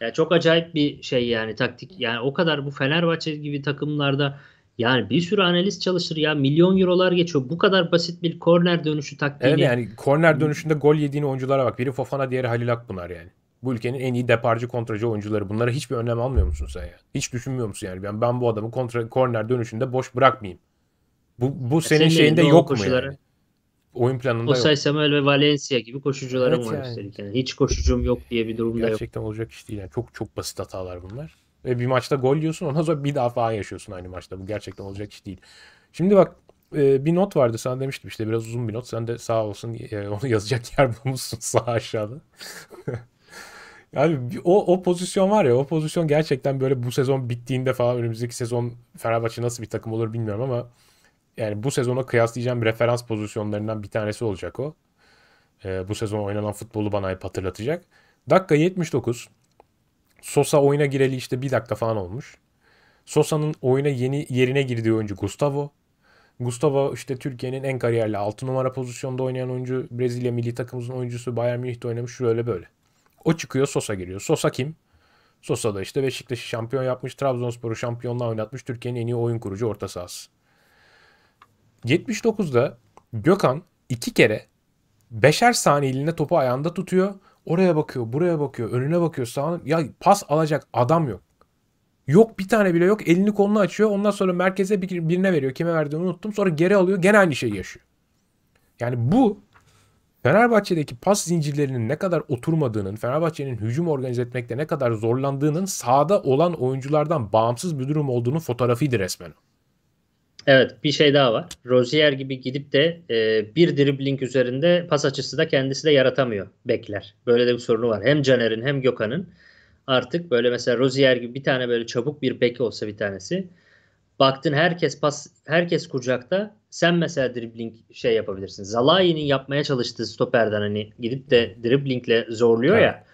Yani çok acayip bir şey yani taktik. Yani o kadar bu Fenerbahçe gibi takımlarda yani bir sürü analiz çalışır ya. Milyon eurolar geçiyor. Bu kadar basit bir korner dönüşü taktiği. Evet yani korner dönüşünde gol yediğini oyunculara bak. Biri Fofana diğeri Halil Akpınar yani. Bu ülkenin en iyi deparcı kontracı oyuncuları. Bunlara hiçbir önlem almıyor musun sen ya? Hiç düşünmüyor musun yani? Ben, bu adamı kontra, korner dönüşünde boş bırakmayayım. Bu, bu ya senin, şeyinde yok mu yani? Oyun planında Osay, yok. Samuel ve Valencia gibi koşucularım evet var yani. üstelik. Yani hiç koşucum yok diye bir durumda Gerçekten yok. Gerçekten olacak iş değil. Yani çok çok basit hatalar bunlar. Ve bir maçta gol yiyorsun ondan sonra bir daha falan yaşıyorsun aynı maçta. Bu gerçekten olacak iş değil. Şimdi bak e, bir not vardı sana demiştim işte biraz uzun bir not. Sen de sağ olsun e, onu yazacak yer bulmuşsun sağ aşağıda. (laughs) Yani o, o pozisyon var ya o pozisyon gerçekten böyle bu sezon bittiğinde falan önümüzdeki sezon Fenerbahçe nasıl bir takım olur bilmiyorum ama yani bu sezona kıyaslayacağım referans pozisyonlarından bir tanesi olacak o. Ee, bu sezon oynanan futbolu bana hep hatırlatacak. Dakika 79. Sosa oyuna gireli işte bir dakika falan olmuş. Sosa'nın oyuna yeni yerine girdiği oyuncu Gustavo. Gustavo işte Türkiye'nin en kariyerli 6 numara pozisyonda oynayan oyuncu. Brezilya milli takımımızın oyuncusu. Bayern Münih'te oynamış şöyle böyle. O çıkıyor Sosa giriyor. Sosa kim? Sosa da işte Beşiktaş'ı şampiyon yapmış. Trabzonspor'u şampiyonla oynatmış. Türkiye'nin en iyi oyun kurucu orta sahası. 79'da Gökhan iki kere beşer saniyeliğine topu ayağında tutuyor. Oraya bakıyor, buraya bakıyor, önüne bakıyor, sağına. Ya pas alacak adam yok. Yok bir tane bile yok. Elini kolunu açıyor. Ondan sonra merkeze birine veriyor. Kime verdiğini unuttum. Sonra geri alıyor. Gene aynı şeyi yaşıyor. Yani bu Fenerbahçe'deki pas zincirlerinin ne kadar oturmadığının, Fenerbahçe'nin hücum organize etmekte ne kadar zorlandığının sahada olan oyunculardan bağımsız bir durum olduğunu fotoğrafıydı resmen. Evet bir şey daha var. Rozier gibi gidip de e, bir dribbling üzerinde pas açısı da kendisi de yaratamıyor bekler. Böyle de bir sorunu var. Hem Caner'in hem Gökhan'ın artık böyle mesela Rozier gibi bir tane böyle çabuk bir bek olsa bir tanesi. Baktın herkes pas herkes kucakta sen mesela dribbling şey yapabilirsin. Zalai'nin yapmaya çalıştığı stoperden hani gidip de driblingle zorluyor evet. ya.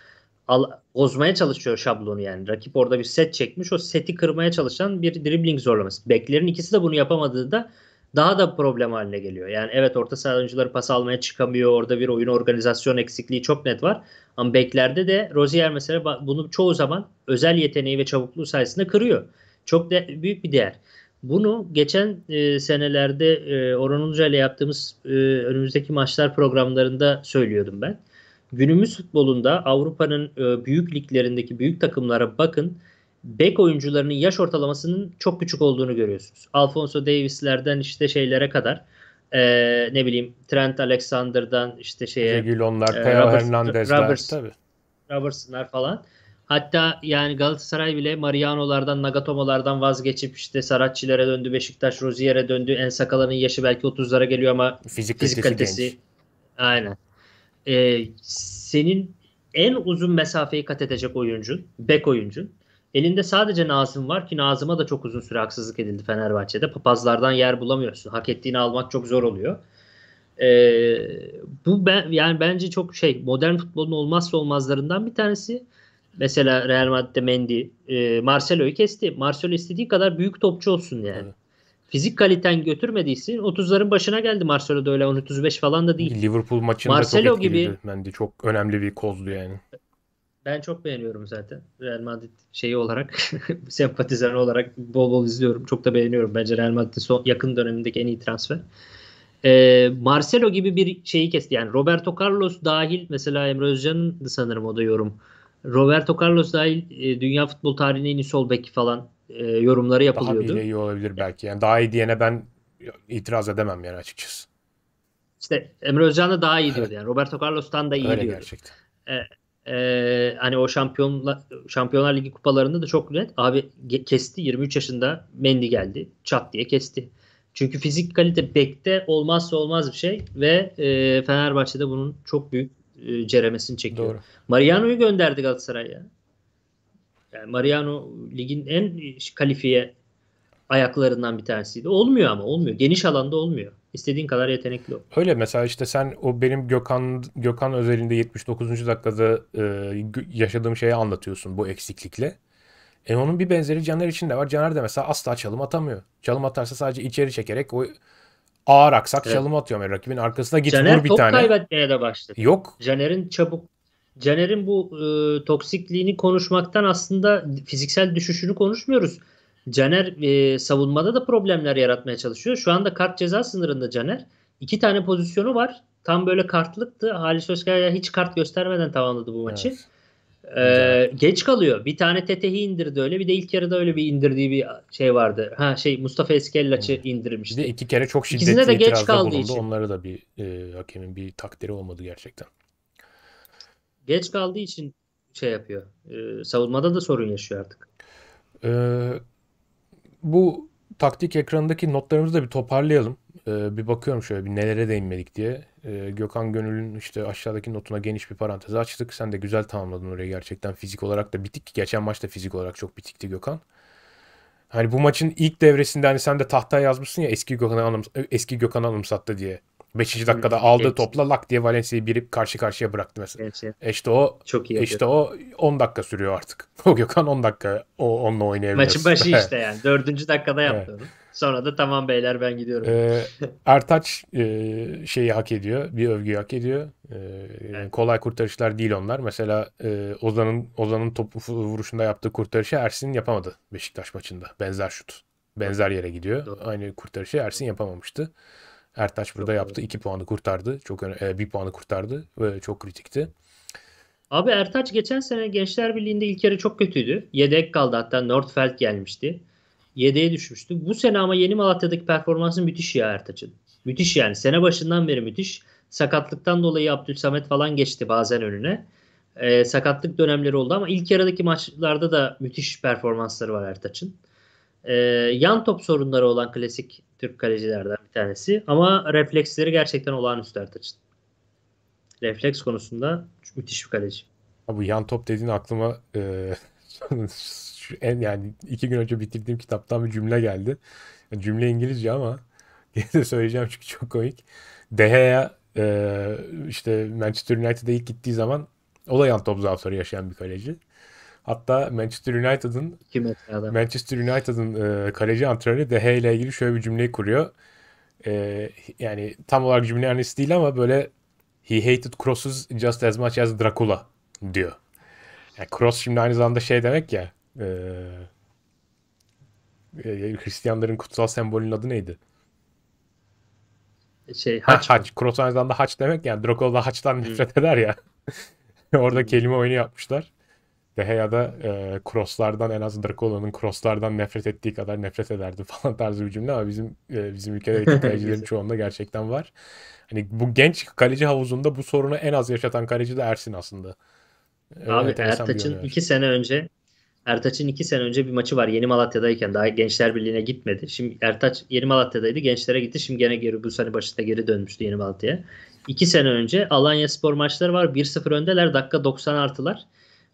Al, bozmaya çalışıyor şablonu yani. Rakip orada bir set çekmiş. O seti kırmaya çalışan bir dribbling zorlaması. Beklerin ikisi de bunu yapamadığı da daha da problem haline geliyor. Yani evet orta saha oyuncuları pas almaya çıkamıyor. Orada bir oyun organizasyon eksikliği çok net var. Ama beklerde de Rozier mesela bunu çoğu zaman özel yeteneği ve çabukluğu sayesinde kırıyor. Çok de, büyük bir değer. Bunu geçen e, senelerde e, Orhan Hoca ile yaptığımız e, önümüzdeki maçlar programlarında söylüyordum ben. Günümüz futbolunda Avrupa'nın e, büyük liglerindeki büyük takımlara bakın. Bek oyuncularının yaş ortalamasının çok küçük olduğunu görüyorsunuz. Alfonso Davis'lerden işte şeylere kadar e, ne bileyim Trent Alexander'dan işte şeye Regulonlar, e, Teo Hernandez'ler tabii. Robertson'lar falan. Hatta yani Galatasaray bile Mariano'lardan, Nagatomo'lardan vazgeçip işte Saratçilere döndü, Beşiktaş Rozier'e döndü. En Sakala'nın yaşı belki 30'lara geliyor ama fizik, fizik kalitesi. Genç. Aynen. Ee, senin en uzun mesafeyi kat edecek oyuncun, bek oyuncun. Elinde sadece Nazım var ki Nazım'a da çok uzun süre haksızlık edildi Fenerbahçe'de. Papazlardan yer bulamıyorsun. Hak ettiğini almak çok zor oluyor. Ee, bu ben yani bence çok şey modern futbolun olmazsa olmazlarından bir tanesi. Mesela Real Madrid'de Mendy e, Marcelo'yu kesti. Marcelo istediği kadar büyük topçu olsun yani. Evet. Fizik kaliten götürmediysin. 30'ların başına geldi Marcelo da öyle 35 falan da değil. Liverpool maçında Marcelo çok etkiliydi. gibi Mendy çok önemli bir kozdu yani. Ben çok beğeniyorum zaten. Real Madrid şeyi olarak, (laughs) sempatizan olarak bol bol izliyorum. Çok da beğeniyorum. Bence Real Madrid'in son, yakın dönemindeki en iyi transfer. Ee, Marcelo gibi bir şeyi kesti. Yani Roberto Carlos dahil mesela Emre Özcan'ın sanırım o da yorum Roberto Carlos dahil e, dünya futbol tarihinin en iyi sol beki falan e, yorumları yapılıyordu. Daha bile iyi olabilir belki. Yani daha iyi diyene ben itiraz edemem yani açıkçası. İşte Emre Özcan da daha iyi diyordu yani. Roberto Carlos'tan da iyi Öyle diyordu. gerçekten. E, e, hani o şampiyonla, Şampiyonlar Ligi kupalarında da çok net. Abi kesti 23 yaşında Mendy geldi. Çat diye kesti. Çünkü fizik kalite bekte olmazsa olmaz bir şey ve e, Fenerbahçe'de bunun çok büyük e, ceremesini çekiyor. Doğru. Mariano'yu gönderdi Galatasaray'a. Yani Mariano ligin en kalifiye ayaklarından bir tanesiydi. Olmuyor ama olmuyor. Geniş alanda olmuyor. İstediğin kadar yetenekli ol. Öyle mesela işte sen o benim Gökhan Gökhan özelinde 79. dakikada e, yaşadığım şeyi anlatıyorsun bu eksiklikle. E onun bir benzeri Caner için de var. Caner de mesela asla çalım atamıyor. Çalım atarsa sadece içeri çekerek o ağır aksak evet. çalımı atıyor. Yani rakibin arkasına git Caner vur bir top tane. Caner kaybetmeye de başladı. Yok. Caner'in çabuk Caner'in bu e, toksikliğini konuşmaktan aslında fiziksel düşüşünü konuşmuyoruz. Caner e, savunmada da problemler yaratmaya çalışıyor. Şu anda kart ceza sınırında Caner. İki tane pozisyonu var. Tam böyle kartlıktı. Halis Özkaya hiç kart göstermeden tamamladı bu maçı. Evet. Ee, geç kalıyor. Bir tane Tetehi indirdi öyle. Bir de ilk yarıda öyle bir indirdiği bir şey vardı. Ha şey Mustafa Eskellaç'ı hmm. indirmişti. Bir de iki kere çok şiddetli İkisine de geç kaldığı bulundu. için. Onlara da bir e, hakemin bir takdiri olmadı gerçekten. Geç kaldığı için şey yapıyor. E, savunmada da sorun yaşıyor artık. E, bu taktik ekranındaki notlarımızı da bir toparlayalım e, bir bakıyorum şöyle bir nelere değinmedik diye. Ee, Gökhan Gönül'ün işte aşağıdaki notuna geniş bir parantez açtık. Sen de güzel tamamladın orayı gerçekten. Fizik olarak da bitik. Geçen maçta fizik olarak çok bitikti Gökhan. Hani bu maçın ilk devresinde hani sen de tahtaya yazmışsın ya eski Gökhan'ı anıms eski Gökhan anımsattı diye. beşinci dakikada aldığı evet. topla lak diye Valencia'yı birip karşı karşıya bıraktı mesela. Evet. E işte o çok iyi. E işte o 10 dakika sürüyor artık. (laughs) O Gökhan 10 dakika o onunla oynayabiliyor Maçın başı (laughs) işte yani. dördüncü dakikada yaptı. Evet. Sonra da tamam beyler ben gidiyorum. Ee, (laughs) Ertaç e, şeyi hak ediyor. Bir övgüyü hak ediyor. Ee, evet. Kolay kurtarışlar değil onlar. Mesela e, Ozan'ın Ozan'ın topu vuruşunda yaptığı kurtarışı Ersin yapamadı Beşiktaş maçında. Benzer şut. Benzer yere gidiyor. Doğru. Aynı kurtarışı Ersin yapamamıştı. Ertaç burada çok yaptı. iki puanı kurtardı. Çok e, 1 puanı kurtardı ve çok kritikti. Abi Ertaç geçen sene Gençler Birliği'nde ilk yarı çok kötüydü. Yedek kaldı hatta Nordfeld gelmişti. 7'ye düşmüştü. Bu sene ama Yeni Malatya'daki performansı müthiş ya Ertaç'ın. Müthiş yani. Sene başından beri müthiş. Sakatlıktan dolayı Abdül Samet falan geçti bazen önüne. Ee, sakatlık dönemleri oldu ama ilk yarıdaki maçlarda da müthiş performansları var Ertaç'ın. Ee, yan top sorunları olan klasik Türk kalecilerden bir tanesi. Ama refleksleri gerçekten olağanüstü Ertaç'ın. Refleks konusunda müthiş bir kaleci. Bu yan top dediğin aklıma e, (laughs) en yani iki gün önce bitirdiğim kitaptan bir cümle geldi. Yani cümle İngilizce ama (laughs) yine de söyleyeceğim çünkü çok komik. Deha'ya e, işte Manchester United'a ilk gittiği zaman o da yan top zaafları yaşayan bir kaleci. Hatta Manchester United'ın Manchester United'ın e, kaleci antrenörü Deha ile ilgili şöyle bir cümleyi kuruyor. E, yani tam olarak cümle annesi değil ama böyle he hated crosses just as much as Dracula diyor. Yani cross şimdi aynı zamanda şey demek ya ee, e, Hristiyanların kutsal sembolünün adı neydi? E, şey haç. Ha, haç. Crosshair'dan haç demek yani Draco da haçtan hmm. nefret eder ya. (laughs) Orada hmm. kelime oyunu yapmışlar. Deheya'da e, crosslardan en az Drakolanın crosslardan nefret ettiği kadar nefret ederdi (laughs) falan tarzı bir cümle ama bizim e, bizim ülkedeki kalecilerin (laughs) çoğunda gerçekten var. Hani bu genç kaleci havuzunda bu sorunu en az yaşatan kaleci de Ersin aslında. Öyle Abi Ertaç'ın iki sene önce Ertaç'ın iki sene önce bir maçı var. Yeni Malatya'dayken daha Gençler Birliği'ne gitmedi. Şimdi Ertaç Yeni Malatya'daydı. Gençlere gitti. Şimdi gene geri bu sene başında geri dönmüştü Yeni Malatya'ya. İki sene önce Alanya Spor maçları var. 1-0 öndeler. Dakika 90 artılar.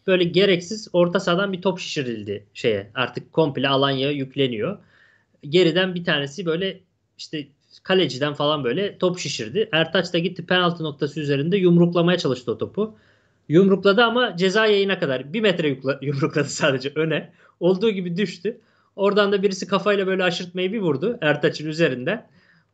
Böyle gereksiz orta sahadan bir top şişirildi şeye. Artık komple Alanya'ya yükleniyor. Geriden bir tanesi böyle işte kaleciden falan böyle top şişirdi. Ertaç da gitti penaltı noktası üzerinde yumruklamaya çalıştı o topu. Yumrukladı ama ceza yayına kadar. Bir metre (laughs) yumrukladı sadece öne. Olduğu gibi düştü. Oradan da birisi kafayla böyle aşırtmayı bir vurdu Ertaç'ın üzerinden.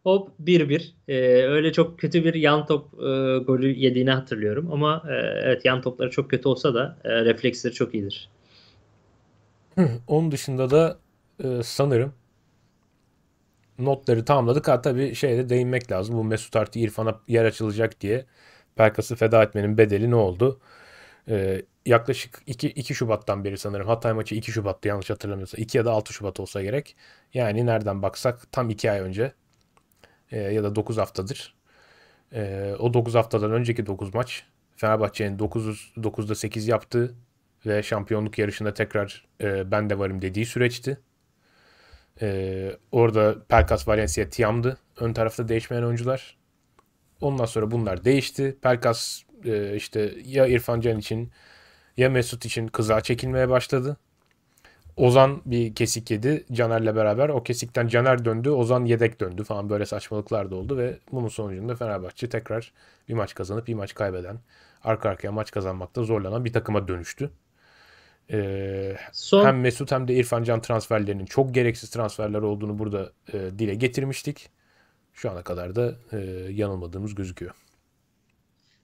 Hop 1-1. Ee, öyle çok kötü bir yan top e, golü yediğini hatırlıyorum. Ama e, evet yan topları çok kötü olsa da e, refleksleri çok iyidir. Onun dışında da e, sanırım notları tamamladık. Hatta bir şeyde değinmek lazım. Bu Mesut artı İrfan'a yer açılacak diye. Pelkas'ı feda etmenin bedeli ne oldu? Ee, yaklaşık 2, 2 Şubat'tan beri sanırım. Hatay maçı 2 Şubat'tı yanlış hatırlamıyorsam. 2 ya da 6 Şubat olsa gerek. Yani nereden baksak tam 2 ay önce e, ya da 9 haftadır. E, o 9 haftadan önceki 9 maç Fenerbahçe'nin 9, 9'da 8 yaptığı ve şampiyonluk yarışında tekrar e, ben de varım dediği süreçti. E, orada Pelkas, Valencia, Tiam'dı. Ön tarafta değişmeyen oyuncular. Ondan sonra bunlar değişti. Pelkas e, işte ya İrfan Can için ya Mesut için kıza çekilmeye başladı. Ozan bir kesik yedi Caner'le beraber. O kesikten Caner döndü, Ozan yedek döndü falan böyle saçmalıklar da oldu ve bunun sonucunda Fenerbahçe tekrar bir maç kazanıp bir maç kaybeden, arka arkaya maç kazanmakta zorlanan bir takıma dönüştü. Ee, Son... Hem Mesut hem de İrfan Can transferlerinin çok gereksiz transferler olduğunu burada e, dile getirmiştik şu ana kadar da e, yanılmadığımız gözüküyor.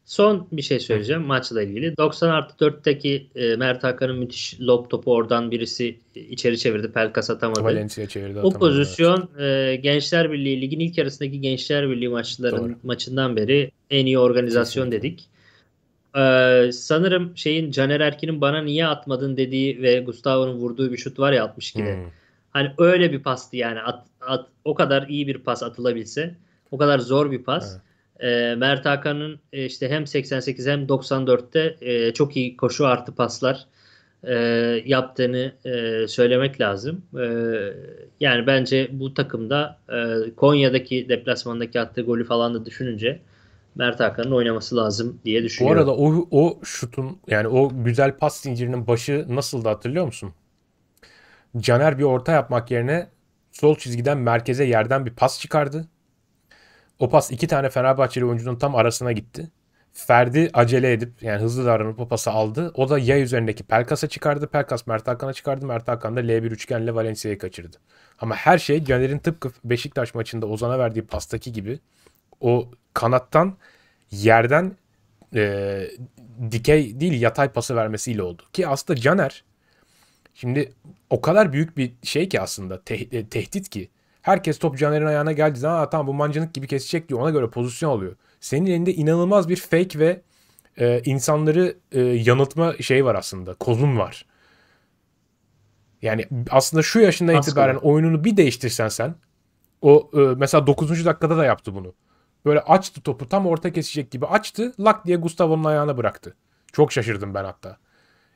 Son bir şey söyleyeceğim Hı. maçla ilgili. 90 artı 4'teki e, Mert Hakan'ın müthiş lob topu oradan birisi e, içeri çevirdi. Pelkas atamadı. Valencia çevirdi. O pozisyon e, Gençler Birliği ligin ilk arasındaki Gençler Birliği maçların Doğru. maçından beri en iyi organizasyon Kesinlikle. dedik. Ee, sanırım şeyin Caner Erkin'in bana niye atmadın dediği ve Gustavo'nun vurduğu bir şut var ya 62'de. Hmm. Hani öyle bir pastı yani. At, at, o kadar iyi bir pas atılabilse, o kadar zor bir pas. Evet. E, Mert Hakan'ın e, işte hem 88 hem 94'te e, çok iyi koşu artı paslar e, yaptığını e, söylemek lazım. E, yani bence bu takımda e, Konya'daki deplasmandaki attığı golü falan da düşününce Mert Hakan'ın oynaması lazım diye düşünüyorum. Bu arada o, o şutun yani o güzel pas zincirinin başı nasıldı hatırlıyor musun? Caner bir orta yapmak yerine Sol çizgiden merkeze yerden bir pas çıkardı. O pas iki tane Fenerbahçeli oyuncunun tam arasına gitti. Ferdi acele edip yani hızlı davranıp o pası aldı. O da yay üzerindeki Pelkas'a çıkardı. Pelkas Mert Hakan'a çıkardı. Mert Hakan da L1 üçgenle Valencia'yı kaçırdı. Ama her şey Caner'in tıpkı Beşiktaş maçında Ozan'a verdiği pastaki gibi o kanattan yerden e, dikey değil yatay pası vermesiyle oldu. Ki aslında Caner Şimdi o kadar büyük bir şey ki aslında te- e, tehdit ki. Herkes top Caner'in ayağına geldiği zaman tamam bu mancınık gibi kesecek diyor. Ona göre pozisyon alıyor. Senin elinde inanılmaz bir fake ve e, insanları e, yanıltma şey var aslında. Kozun var. Yani aslında şu yaşından itibaren oyununu bir değiştirsen sen o e, mesela 9. dakikada da yaptı bunu. Böyle açtı topu tam orta kesecek gibi açtı. Lak diye Gustavo'nun ayağına bıraktı. Çok şaşırdım ben hatta.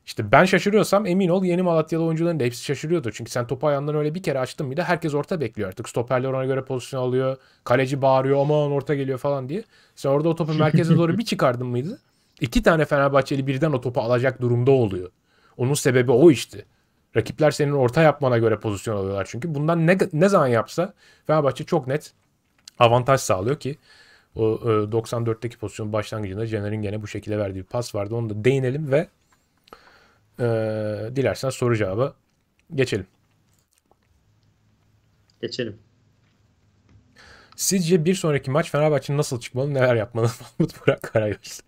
İşte ben şaşırıyorsam emin ol yeni Malatyalı oyuncuların da hepsi şaşırıyordur. Çünkü sen topu ayağından öyle bir kere açtın mıydı? herkes orta bekliyor artık. Stoperler ona göre pozisyon alıyor. Kaleci bağırıyor aman orta geliyor falan diye. Sen orada o topu (laughs) merkeze doğru bir çıkardın mıydı? İki tane Fenerbahçeli birden o topu alacak durumda oluyor. Onun sebebi o işte. Rakipler senin orta yapmana göre pozisyon alıyorlar çünkü. Bundan ne, ne zaman yapsa Fenerbahçe çok net avantaj sağlıyor ki o 94'teki e, pozisyon başlangıcında Cener'in gene bu şekilde verdiği bir pas vardı. Onu da değinelim ve ee, dilersen soru cevabı geçelim. Geçelim. Sizce bir sonraki maç Fenerbahçe nasıl çıkmalı, neler yapmalı? (laughs) Mahmut Burak Karayöz.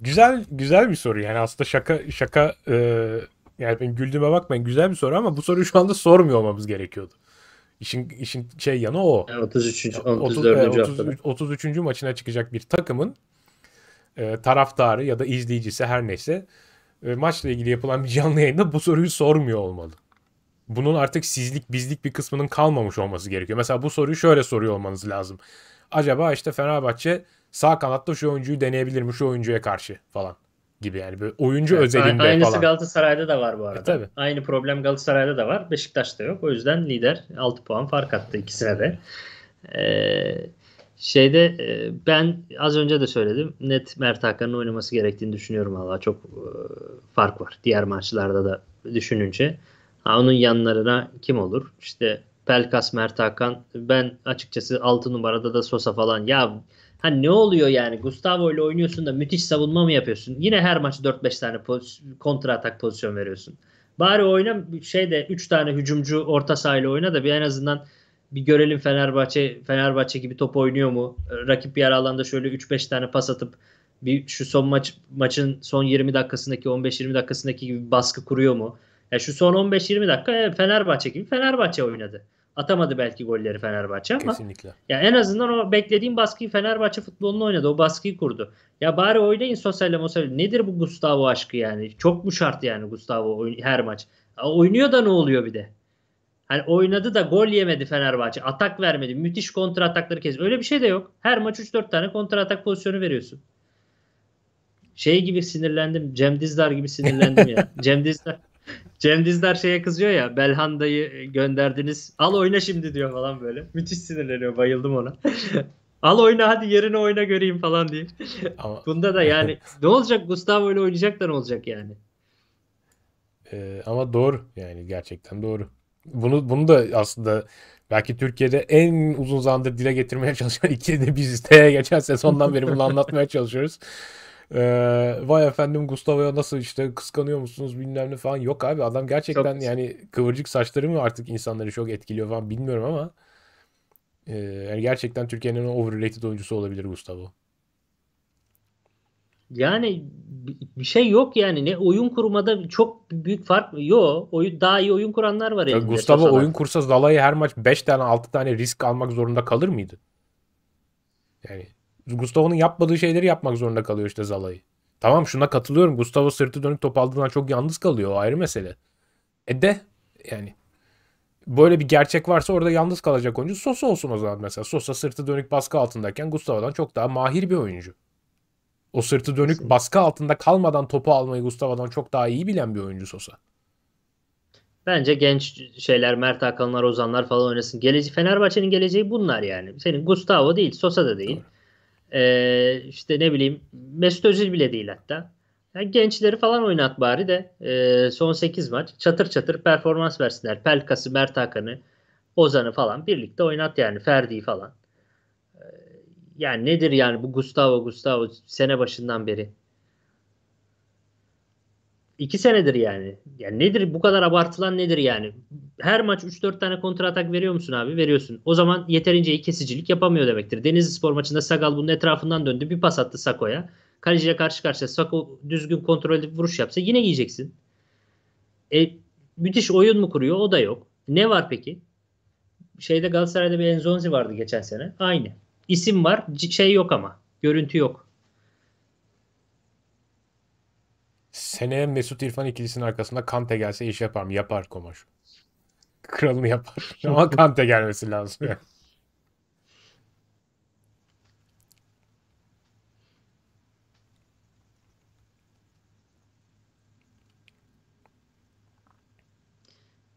güzel güzel bir soru yani aslında şaka şaka e, yani ben güldüğüme bakmayın güzel bir soru ama bu soruyu şu anda sormuyor olmamız gerekiyordu. İşin işin şey yanı o. Yani 33. 34. 30, 33, 33. maçına çıkacak bir takımın e, taraftarı ya da izleyicisi her neyse e, maçla ilgili yapılan bir canlı yayında bu soruyu sormuyor olmalı. Bunun artık sizlik bizlik bir kısmının kalmamış olması gerekiyor. Mesela bu soruyu şöyle soruyor olmanız lazım. Acaba işte Fenerbahçe sağ kanatta şu oyuncuyu deneyebilir mi şu oyuncuya karşı falan gibi yani bir oyuncu evet, özelinde aynısı falan. Aynısı Galatasaray'da da var bu e, arada. E, tabii. Aynı problem Galatasaray'da da var. Beşiktaş'ta yok. O yüzden lider 6 puan fark attı ikisine de. Ee, Şeyde e, ben az önce de söyledim. Net Mert Hakan'ın oynaması gerektiğini düşünüyorum valla. Çok e, fark var. Diğer maçlarda da düşününce. Ha, onun yanlarına kim olur? İşte Pelkas, Mert Hakan. Ben açıkçası 6 numarada da Sosa falan. Ya hani ne oluyor yani? Gustavo ile oynuyorsun da müthiş savunma mı yapıyorsun? Yine her maç 4-5 tane poz- kontra atak pozisyon veriyorsun. Bari oyna şeyde de 3 tane hücumcu orta sahayla oyna da bir en azından bir görelim Fenerbahçe Fenerbahçe gibi top oynuyor mu? Rakip yer alanda şöyle 3-5 tane pas atıp bir şu son maç maçın son 20 dakikasındaki 15-20 dakikasındaki gibi baskı kuruyor mu? Ya şu son 15-20 dakika e, Fenerbahçe gibi Fenerbahçe oynadı. Atamadı belki golleri Fenerbahçe ama Kesinlikle. ya en azından o beklediğim baskıyı Fenerbahçe futbolunu oynadı. O baskıyı kurdu. Ya bari oynayın Sosyal'le Mosyal'le. Nedir bu Gustavo aşkı yani? Çok mu şart yani Gustavo her maç? oynuyor da ne oluyor bir de? Hani oynadı da gol yemedi Fenerbahçe. Atak vermedi. Müthiş kontra atakları kez. Öyle bir şey de yok. Her maç 3-4 tane kontra atak pozisyonu veriyorsun. Şey gibi sinirlendim. Cem Dizdar gibi sinirlendim ya. (laughs) Cem Dizdar Cem Dizdar şeye kızıyor ya Belhanda'yı gönderdiniz al oyna şimdi diyor falan böyle. Müthiş sinirleniyor bayıldım ona. (laughs) al oyna hadi yerine oyna göreyim falan diye. Ama... Bunda da yani (laughs) ne olacak Gustavo ile oynayacak da ne olacak yani. Ee, ama doğru yani gerçekten doğru. Bunu bunu da aslında belki Türkiye'de en uzun zamandır dile getirmeye (laughs) çalışan iki de biz de geçen sezondan beri bunu anlatmaya çalışıyoruz. Ee, vay efendim Gustavo'ya nasıl işte kıskanıyor musunuz bilmem ne falan. Yok abi adam gerçekten Çok... yani kıvırcık saçları mı artık insanları çok etkiliyor falan bilmiyorum ama e, yani gerçekten Türkiye'nin overrated oyuncusu olabilir Gustavo. Yani bir şey yok yani ne oyun kurmada çok büyük fark yok. Oyun daha iyi oyun kuranlar var ya. Gustavo Sosalar. oyun kursa Zalai her maç 5 tane 6 tane risk almak zorunda kalır mıydı? Yani Gustavo'nun yapmadığı şeyleri yapmak zorunda kalıyor işte Zalai. Tamam şuna katılıyorum. Gustavo sırtı dönük top aldığından çok yalnız kalıyor. O ayrı mesele. E de yani böyle bir gerçek varsa orada yalnız kalacak oyuncu Sosa olsun o zaman mesela. Sosa sırtı dönük baskı altındayken Gustavo'dan çok daha mahir bir oyuncu. O sırtı dönük baskı altında kalmadan topu almayı Gustavo'dan çok daha iyi bilen bir oyuncu Sosa. Bence genç şeyler Mert Hakanlar, Ozanlar falan oynasın. Geleceği Fenerbahçe'nin geleceği bunlar yani. Senin Gustavo değil, Sosa da değil. Doğru. Ee, işte ne bileyim Mesut Özil bile değil hatta. Yani gençleri falan oynat bari de e, son 8 maç çatır çatır performans versinler. Pelkas'ı, Mert Hakan'ı, Ozan'ı falan birlikte oynat yani Ferdi'yi falan yani nedir yani bu Gustavo Gustavo sene başından beri? İki senedir yani. Yani nedir bu kadar abartılan nedir yani? Her maç 3-4 tane kontra atak veriyor musun abi? Veriyorsun. O zaman yeterince iyi kesicilik yapamıyor demektir. Denizli Spor maçında Sagal bunun etrafından döndü. Bir pas attı Sako'ya. Kaleciye karşı karşıya Sako düzgün kontrol edip vuruş yapsa yine yiyeceksin. E, müthiş oyun mu kuruyor? O da yok. Ne var peki? Şeyde Galatasaray'da bir Enzonzi vardı geçen sene. Aynı. İsim var. Şey yok ama. Görüntü yok. Seneye Mesut İrfan ikilisinin arkasında Kante gelse iş yapar mı? Yapar Komaş. Kralını yapar. (laughs) ama Kante gelmesi lazım. Yani.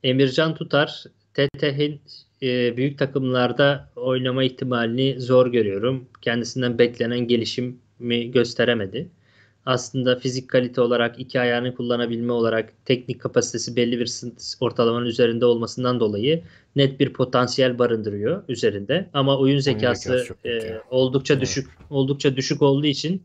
Emircan Tutar, Tete Hint e, büyük takımlarda oynama ihtimalini zor görüyorum. Kendisinden beklenen gelişimi gösteremedi. Aslında fizik kalite olarak, iki ayağını kullanabilme olarak, teknik kapasitesi belli bir ortalamanın üzerinde olmasından dolayı net bir potansiyel barındırıyor üzerinde. Ama oyun zekası, e, oldukça evet. düşük, oldukça düşük olduğu için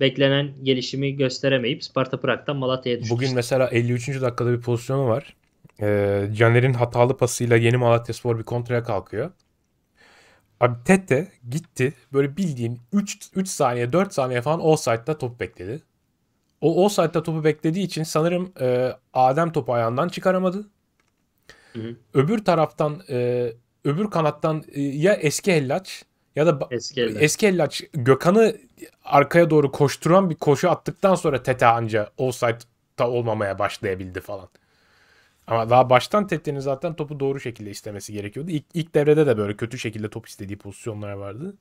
beklenen gelişimi gösteremeyip Sparta Prag'dan Malatya'ya düşmüştü. Bugün mesela 53. dakikada bir pozisyonu var e, Caner'in hatalı pasıyla yeni Malatyaspor bir kontraya kalkıyor. Abi Tete gitti böyle bildiğin 3, 3 saniye 4 saniye falan o offside'da topu bekledi. O o offside'da topu beklediği için sanırım e, Adem topu ayağından çıkaramadı. Hı-hı. Öbür taraftan e, öbür kanattan e, ya eski Hellaç ya da eski Hellaç. eski Hellaç Gökhan'ı arkaya doğru koşturan bir koşu attıktan sonra Tete anca offside'da olmamaya başlayabildi falan. Ama daha baştan Tette'nin zaten topu doğru şekilde istemesi gerekiyordu. İlk, ilk devrede de böyle kötü şekilde top istediği pozisyonlar vardı.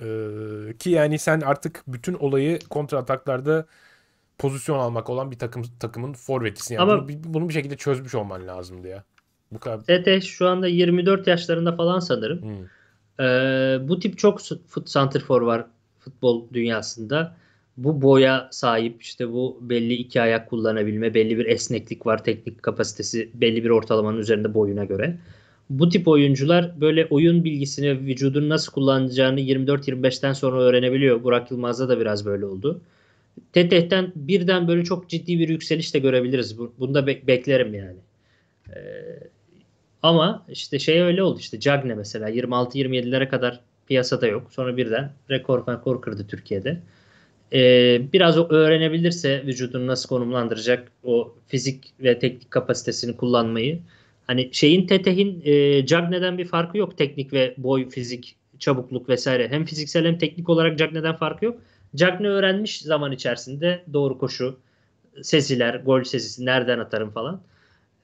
Ee, ki yani sen artık bütün olayı kontra ataklarda pozisyon almak olan bir takım takımın forvetisin yani Ama bunu, bunu bir şekilde çözmüş olman lazımdı ya. Bu kadar... Tete şu anda 24 yaşlarında falan sanırım. Hmm. Ee, bu tip çok fut santrfor var futbol dünyasında bu boya sahip işte bu belli iki ayak kullanabilme, belli bir esneklik var, teknik kapasitesi belli bir ortalamanın üzerinde boyuna göre. Bu tip oyuncular böyle oyun bilgisini vücudun nasıl kullanacağını 24-25'ten sonra öğrenebiliyor. Burak Yılmaz'da da biraz böyle oldu. Teteh'ten birden böyle çok ciddi bir yükseliş de görebiliriz. Bunu da be- beklerim yani. Ee, ama işte şey öyle oldu işte Cagne mesela 26-27'lere kadar piyasada yok. Sonra birden rekor rekor kırdı Türkiye'de e, biraz o öğrenebilirse vücudunu nasıl konumlandıracak o fizik ve teknik kapasitesini kullanmayı. Hani şeyin Teteh'in e, Cagne'den bir farkı yok teknik ve boy, fizik, çabukluk vesaire. Hem fiziksel hem teknik olarak Cagne'den farkı yok. Cagne öğrenmiş zaman içerisinde doğru koşu, sesiler, gol sesisi nereden atarım falan.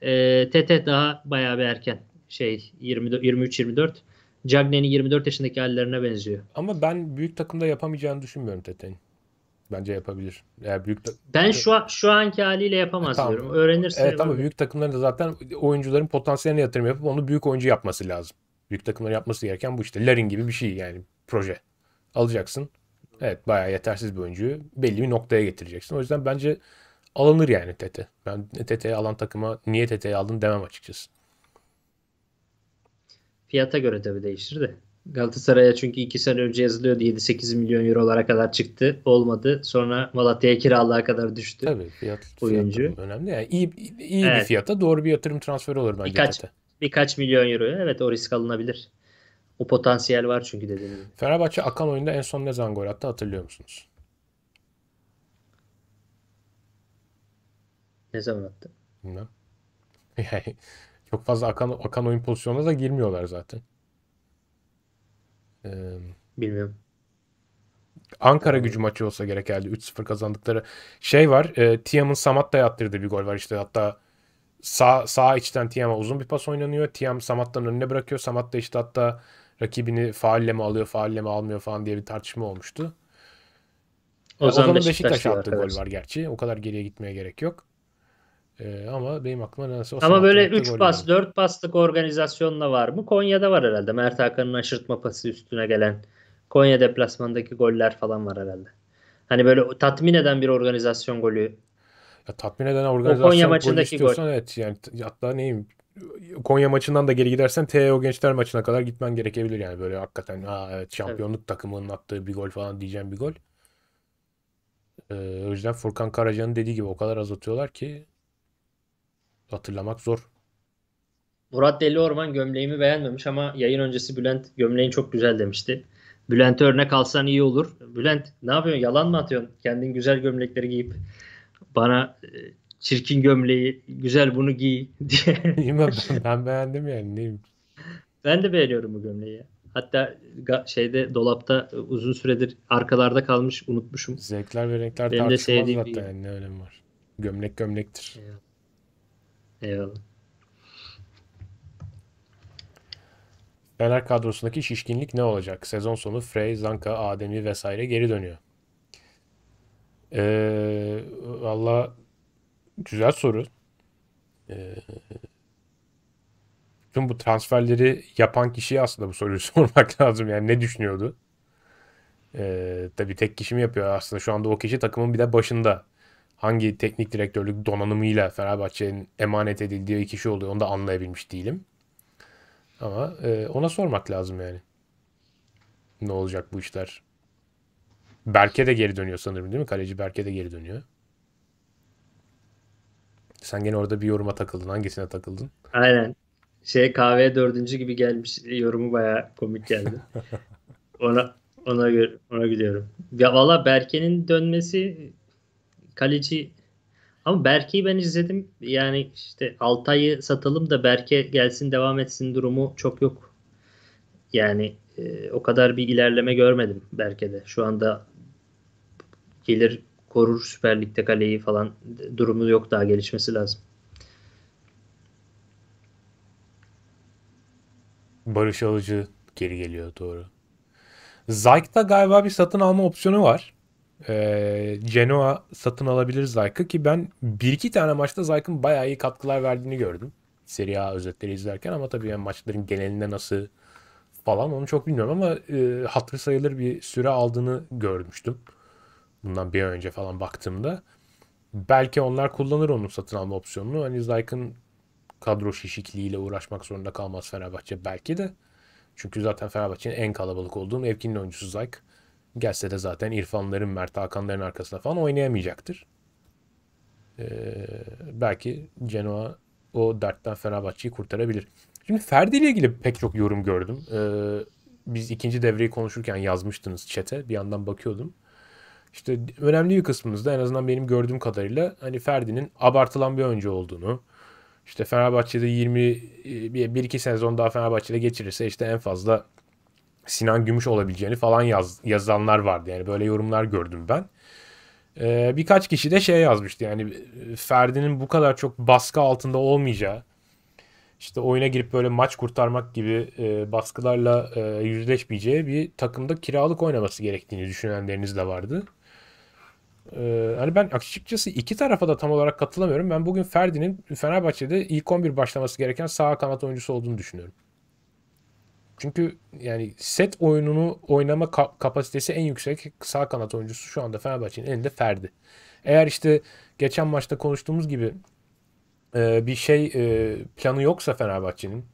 E, Tete daha bayağı bir erken şey 23-24. Cagne'nin 24 yaşındaki hallerine benziyor. Ama ben büyük takımda yapamayacağını düşünmüyorum Tete'nin bence yapabilir. Yani büyük ta- ben şu an, şu anki haliyle yapamaz e, tamam. diyorum. Öğrenirse Evet ama büyük takımların da zaten oyuncuların potansiyeline yatırım yapıp onu büyük oyuncu yapması lazım. Büyük takımların yapması gereken bu işte. Larin gibi bir şey yani proje. Alacaksın. Evet bayağı yetersiz bir oyuncuyu belli bir noktaya getireceksin. O yüzden bence alınır yani Tete. Ben Tete'yi alan takıma niye Tete'yi aldın demem açıkçası. Fiyata göre tabii değişir de. Galatasaray'a çünkü 2 sene önce yazılıyordu 7-8 milyon eurolara kadar çıktı. Olmadı. Sonra Malatya'ya kiralığa kadar düştü. Tabii fiyat oyuncu. önemli. Yani iyi iyi evet. bir fiyata doğru bir yatırım transferi olur bence. Birkaç, birkaç milyon euro. Evet o risk alınabilir. O potansiyel var çünkü dediğim gibi. Fenerbahçe akan oyunda en son ne zaman gol attı hatırlıyor musunuz? Ne zaman attı? Bilmem. (laughs) Yani çok fazla akan, akan oyun pozisyonuna da girmiyorlar zaten. Bilmiyorum. Ankara gücü maçı olsa gerek herhalde. 3-0 kazandıkları şey var. E, Tiam'ın Samatta'ya attırdığı bir gol var işte. Hatta sağ, sağ içten Tiam'a uzun bir pas oynanıyor. Tiam Samatta'nın önüne bırakıyor. Samatta işte hatta rakibini faalle mi alıyor, faalle mi almıyor falan diye bir tartışma olmuştu. O zaman Beşiktaş'a Beşiktaş attığı gol var gerçi. O kadar geriye gitmeye gerek yok. Ee, ama benim aklıma nedense o Ama böyle 3 pas, 4 paslık organizasyonla var mı? Konya'da var herhalde. Mert Hakan'ın aşırtma pası üstüne gelen Konya deplasmandaki goller falan var herhalde. Hani böyle tatmin eden bir organizasyon golü. Ya tatmin eden organizasyon o Konya golü istiyorsan gol. evet yani hatta neyim Konya maçından da geri gidersen TEO Gençler maçına kadar gitmen gerekebilir yani böyle hakikaten ha evet şampiyonluk evet. takımının attığı bir gol falan diyeceğim bir gol. Ee, o yüzden Furkan Karaca'nın dediği gibi o kadar az atıyorlar ki hatırlamak zor. Murat Deli Orman gömleğimi beğenmemiş ama yayın öncesi Bülent gömleğin çok güzel demişti. Bülent örnek alsan iyi olur. Bülent ne yapıyorsun? Yalan mı atıyorsun? Kendin güzel gömlekleri giyip bana e, çirkin gömleği güzel bunu giy (laughs) diye. ben, ben beğendim yani. Neyim? Ben de beğeniyorum bu gömleği. Hatta şeyde dolapta uzun süredir arkalarda kalmış unutmuşum. Zevkler ve renkler Benim tartışmaz de sevdiğim hatta bir... yani ne önemi var. Gömlek gömlektir. Evet. Eyvallah. Fener kadrosundaki şişkinlik ne olacak? Sezon sonu Frey, Zanka, Ademi vesaire geri dönüyor. Ee, Valla güzel soru. Ee, tüm bu transferleri yapan kişiye aslında bu soruyu (laughs) sormak lazım. Yani ne düşünüyordu? Ee, tabii tek kişi mi yapıyor? Aslında şu anda o kişi takımın bir de başında hangi teknik direktörlük donanımıyla Fenerbahçe'nin emanet edildiği kişi oluyor. onu da anlayabilmiş değilim. Ama e, ona sormak lazım yani. Ne olacak bu işler? Berke de geri dönüyor sanırım değil mi? Kaleci Berke de geri dönüyor. Sen gene orada bir yoruma takıldın. Hangisine takıldın? Aynen. Şey kahve dördüncü gibi gelmiş yorumu baya komik geldi. (laughs) ona ona ona gülüyorum. Ya valla Berke'nin dönmesi kaleci ama Berke'yi ben izledim. Yani işte Altay'ı satalım da Berke gelsin devam etsin durumu çok yok. Yani e, o kadar bir ilerleme görmedim Berke'de. Şu anda gelir korur Süper Lig'de kaleyi falan durumu yok daha gelişmesi lazım. Barış Alıcı geri geliyor doğru. Zayt'ta galiba bir satın alma opsiyonu var e, Genoa satın alabilir Zayka ki ben bir iki tane maçta Zayka'nın bayağı iyi katkılar verdiğini gördüm. Serie A özetleri izlerken ama tabii yani maçların genelinde nasıl falan onu çok bilmiyorum ama e, hatır sayılır bir süre aldığını görmüştüm. Bundan bir önce falan baktığımda. Belki onlar kullanır onun satın alma opsiyonunu. Hani Zayk'ın kadro şişikliğiyle uğraşmak zorunda kalmaz Fenerbahçe belki de. Çünkü zaten Fenerbahçe'nin en kalabalık olduğu mevkinin oyuncusu Zayk. Gelse de zaten İrfanların, Mert Hakanların arkasında falan oynayamayacaktır. Ee, belki Genoa o dertten Fenerbahçe'yi kurtarabilir. Şimdi Ferdi ile ilgili pek çok yorum gördüm. Ee, biz ikinci devreyi konuşurken yazmıştınız çete. Bir yandan bakıyordum. İşte önemli bir kısmınızda en azından benim gördüğüm kadarıyla hani Ferdi'nin abartılan bir oyuncu olduğunu, işte Fenerbahçe'de 20 e, bir iki sezon daha Fenerbahçe'de geçirirse işte en fazla Sinan Gümüş olabileceğini falan yaz, yazanlar vardı. Yani böyle yorumlar gördüm ben. Ee, birkaç kişi de şey yazmıştı. Yani e, Ferdi'nin bu kadar çok baskı altında olmayacağı, işte oyuna girip böyle maç kurtarmak gibi e, baskılarla e, yüzleşmeyeceği bir takımda kiralık oynaması gerektiğini düşünenleriniz de vardı. Ee, hani ben açıkçası iki tarafa da tam olarak katılamıyorum. Ben bugün Ferdi'nin Fenerbahçe'de ilk 11 başlaması gereken sağ kanat oyuncusu olduğunu düşünüyorum. Çünkü yani set oyununu oynama kapasitesi en yüksek sağ kanat oyuncusu şu anda Fenerbahçe'nin elinde Ferdi. Eğer işte geçen maçta konuştuğumuz gibi e, bir şey e, planı yoksa Fenerbahçe'nin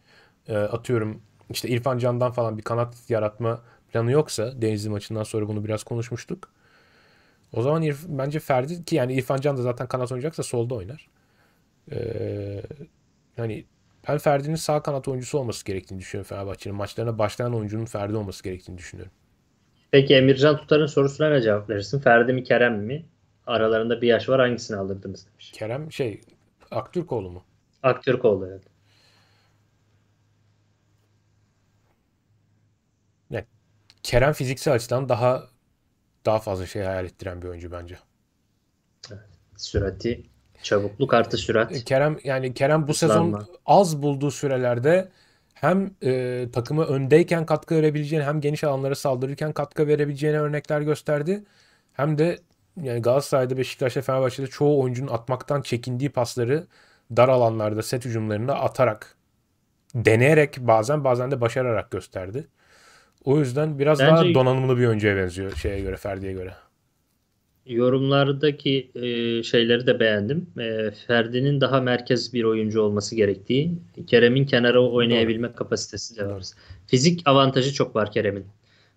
e, atıyorum işte İrfan Can'dan falan bir kanat yaratma planı yoksa Denizli maçından sonra bunu biraz konuşmuştuk. O zaman İrf, bence Ferdi ki yani İrfan Can da zaten kanat oynayacaksa solda oynar. Ee, hani ben Ferdi'nin sağ kanat oyuncusu olması gerektiğini düşünüyorum Fenerbahçe'nin. Maçlarına başlayan oyuncunun Ferdi olması gerektiğini düşünüyorum. Peki Emircan Tutar'ın sorusuna ne cevap verirsin? Ferdi mi Kerem mi? Aralarında bir yaş var hangisini alırdınız demiş. Kerem şey Aktürkoğlu mu? Aktürkoğlu evet. Yani Kerem fiziksel açıdan daha daha fazla şey hayal ettiren bir oyuncu bence. Evet. Sürati Çabukluk artı sürat. E, Kerem yani Kerem bu Islanma. sezon az bulduğu sürelerde hem e, takımı öndeyken katkı verebileceğini hem geniş alanlara saldırırken katkı verebileceğini örnekler gösterdi. Hem de yani Galatasaray'da, Beşiktaş'ta, Fenerbahçe'de çoğu oyuncunun atmaktan çekindiği pasları dar alanlarda set hücumlarında atarak deneyerek bazen bazen de başararak gösterdi. O yüzden biraz Bence... daha donanımlı bir oyuncuya benziyor şeye göre Ferdi'ye göre. Yorumlardaki şeyleri de beğendim. Ferdi'nin daha merkez bir oyuncu olması gerektiği, Kerem'in kenara oynayabilme Doğru. kapasitesi de var. Fizik avantajı çok var Kerem'in.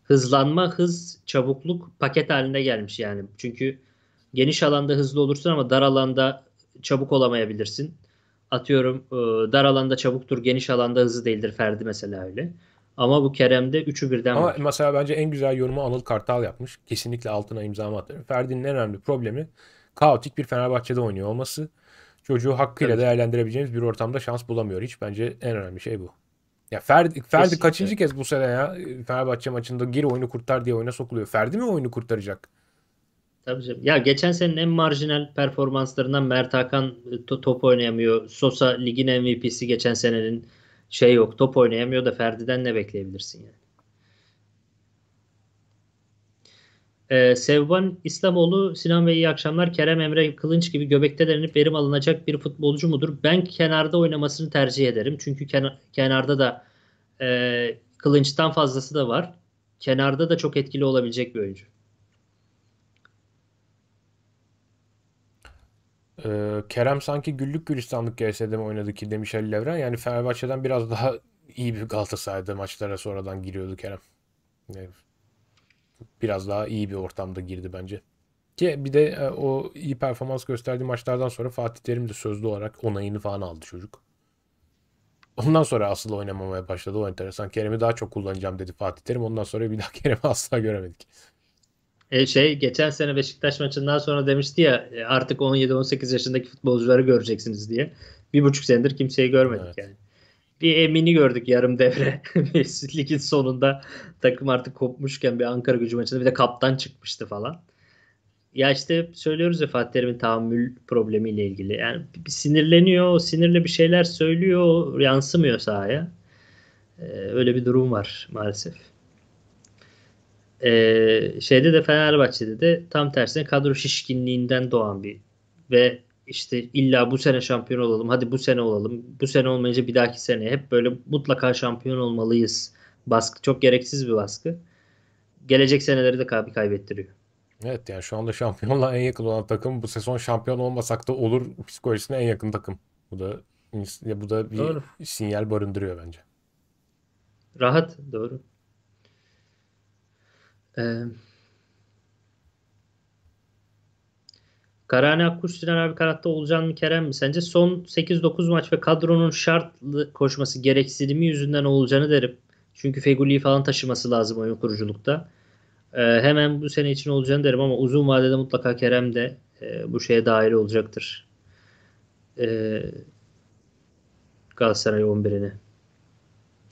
Hızlanma, hız, çabukluk paket halinde gelmiş yani. Çünkü geniş alanda hızlı olursun ama dar alanda çabuk olamayabilirsin. Atıyorum dar alanda çabuktur, geniş alanda hızlı değildir Ferdi mesela öyle. Ama bu Kerem'de üçü birden Ama var. mesela bence en güzel yorumu Anıl Kartal yapmış. Kesinlikle altına imza atarım. Ferdi'nin en önemli problemi kaotik bir Fenerbahçe'de oynuyor olması. Çocuğu hakkıyla evet. değerlendirebileceğimiz bir ortamda şans bulamıyor hiç. Bence en önemli şey bu. Ya Ferdi, Ferdi Kesinlikle. kaçıncı kez bu sene ya Fenerbahçe maçında gir oyunu kurtar diye oyuna sokuluyor. Ferdi mi oyunu kurtaracak? Tabii canım. Ya geçen senin en marjinal performanslarından Mert Hakan e, top oynayamıyor. Sosa ligin MVP'si geçen senenin şey yok top oynayamıyor da Ferdi'den ne bekleyebilirsin yani. Ee, Sevban İslamoğlu, Sinan Bey iyi akşamlar. Kerem Emre Kılınç gibi göbekte denilip verim alınacak bir futbolcu mudur? Ben kenarda oynamasını tercih ederim. Çünkü kenar, kenarda da e, Kılınç'tan fazlası da var. Kenarda da çok etkili olabilecek bir oyuncu. Ee, Kerem sanki güllük gülistanlık GS'de mi oynadı ki demiş Ali Levren. Yani Fenerbahçe'den biraz daha iyi bir Galatasaray'da maçlara sonradan giriyordu Kerem. Yani biraz daha iyi bir ortamda girdi bence. Ki bir de e, o iyi performans gösterdiği maçlardan sonra Fatih Terim de sözlü olarak onayını falan aldı çocuk. Ondan sonra asıl oynamamaya başladı. O enteresan. Kerem'i daha çok kullanacağım dedi Fatih Terim. Ondan sonra bir daha (laughs) Kerem'i asla göremedik. E şey geçen sene Beşiktaş maçından sonra demişti ya e, artık 17-18 yaşındaki futbolcuları göreceksiniz diye. Bir buçuk senedir kimseyi görmedik evet. yani. Bir Emin'i gördük yarım devre. (laughs) Ligin sonunda takım artık kopmuşken bir Ankara gücü maçında bir de kaptan çıkmıştı falan. Ya işte söylüyoruz ya Fatih Terim'in tahammül problemiyle ilgili. Yani bir sinirleniyor, sinirle bir şeyler söylüyor, yansımıyor sahaya. Ee, öyle bir durum var maalesef e, şeyde de Fenerbahçe'de de tam tersine kadro şişkinliğinden doğan bir ve işte illa bu sene şampiyon olalım hadi bu sene olalım bu sene olmayınca bir dahaki sene hep böyle mutlaka şampiyon olmalıyız baskı çok gereksiz bir baskı gelecek seneleri de kay- kaybettiriyor. Evet yani şu anda şampiyonla en yakın olan takım bu sezon şampiyon olmasak da olur psikolojisine en yakın takım. Bu da bu da bir doğru. sinyal barındırıyor bence. Rahat doğru. Ee, Karane Akkuş, Sinan abi karatta Olcan mı Kerem mi? Sence son 8-9 maç ve kadronun şartlı koşması gereksinimi yüzünden olacağını derim. Çünkü Feguli'yi falan taşıması lazım oyun kuruculukta. Ee, hemen bu sene için olacağını derim ama uzun vadede mutlaka Kerem de e, bu şeye dahil olacaktır. Ee, Galatasaray 11'ini.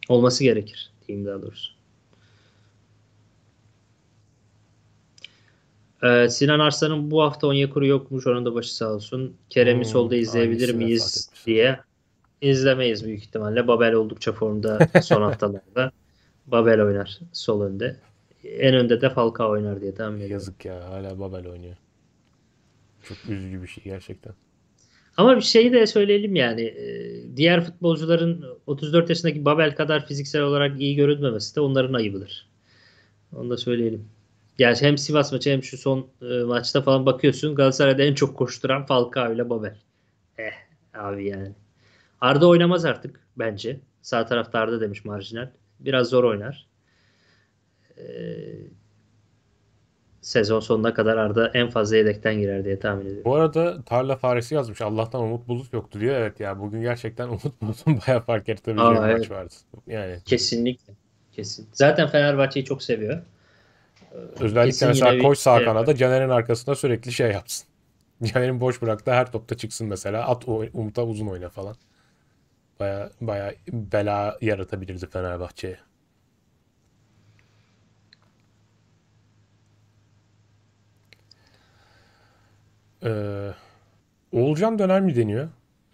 Olması gerekir diyeyim daha doğrusu. Ee, Sinan Arslan'ın bu hafta Onyekuru yokmuş. Onun da başı sağ olsun. Kerem'i hmm, solda izleyebilir miyiz diye. izlemeyiz büyük ihtimalle. Babel oldukça formda (laughs) son haftalarda. Babel oynar sol önde. En önde de Falcao oynar diye tahmin ediyorum. Yazık ya hala Babel oynuyor. Çok üzücü bir şey gerçekten. Ama bir şeyi de söyleyelim yani e, diğer futbolcuların 34 yaşındaki Babel kadar fiziksel olarak iyi görünmemesi de onların ayıbıdır. Onu da söyleyelim. Yani hem Sivas maçı hem şu son e, maçta falan bakıyorsun Galatasaray'da en çok koşturan Falcao ile Babel. Eh abi yani. Arda oynamaz artık bence. Sağ tarafta Arda demiş marjinal. Biraz zor oynar. Ee, sezon sonuna kadar Arda en fazla yedekten girer diye tahmin ediyorum. Bu arada tarla faresi yazmış. Allah'tan Umut Bulut yoktu diyor. Evet ya bugün gerçekten (laughs) Umut Bulut'un bayağı fark ettirebileceği bir evet. maç vardı. Yani. Kesinlikle. Kesin. Zaten Fenerbahçe'yi çok seviyor. Özellikle Kesin mesela koş sağ şey kanada Caner'in arkasında sürekli şey yapsın. (laughs) Caner'in boş bıraktığı her topta çıksın mesela. At Umut'a uzun oyna falan. Baya baya bela yaratabilirdi Fenerbahçe'ye. Ee, Oğulcan döner mi deniyor?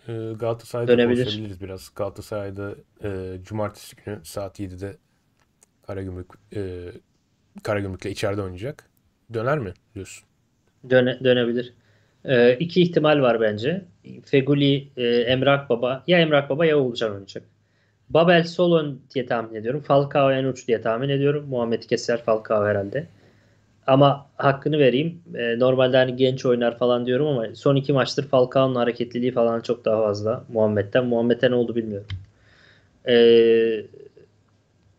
Ee, Galatasaray'da Dönebilir. konuşabiliriz biraz. Galatasaray'da e, cumartesi günü saat 7'de Karagümrük e, Karagümrük'le içeride oynayacak. Döner mi diyorsun? Döne, dönebilir. Ee, iki ihtimal var bence. Feguli, e, Emrak Baba. Ya Emrak Baba ya Oğulcan oynayacak. Babel sol ön diye tahmin ediyorum. Falcao en uç diye tahmin ediyorum. Muhammed Keser Falcao herhalde. Ama hakkını vereyim. E, normalde hani genç oynar falan diyorum ama son iki maçtır Falcao'nun hareketliliği falan çok daha fazla Muhammed'den. Muhammed'e ne oldu bilmiyorum. E,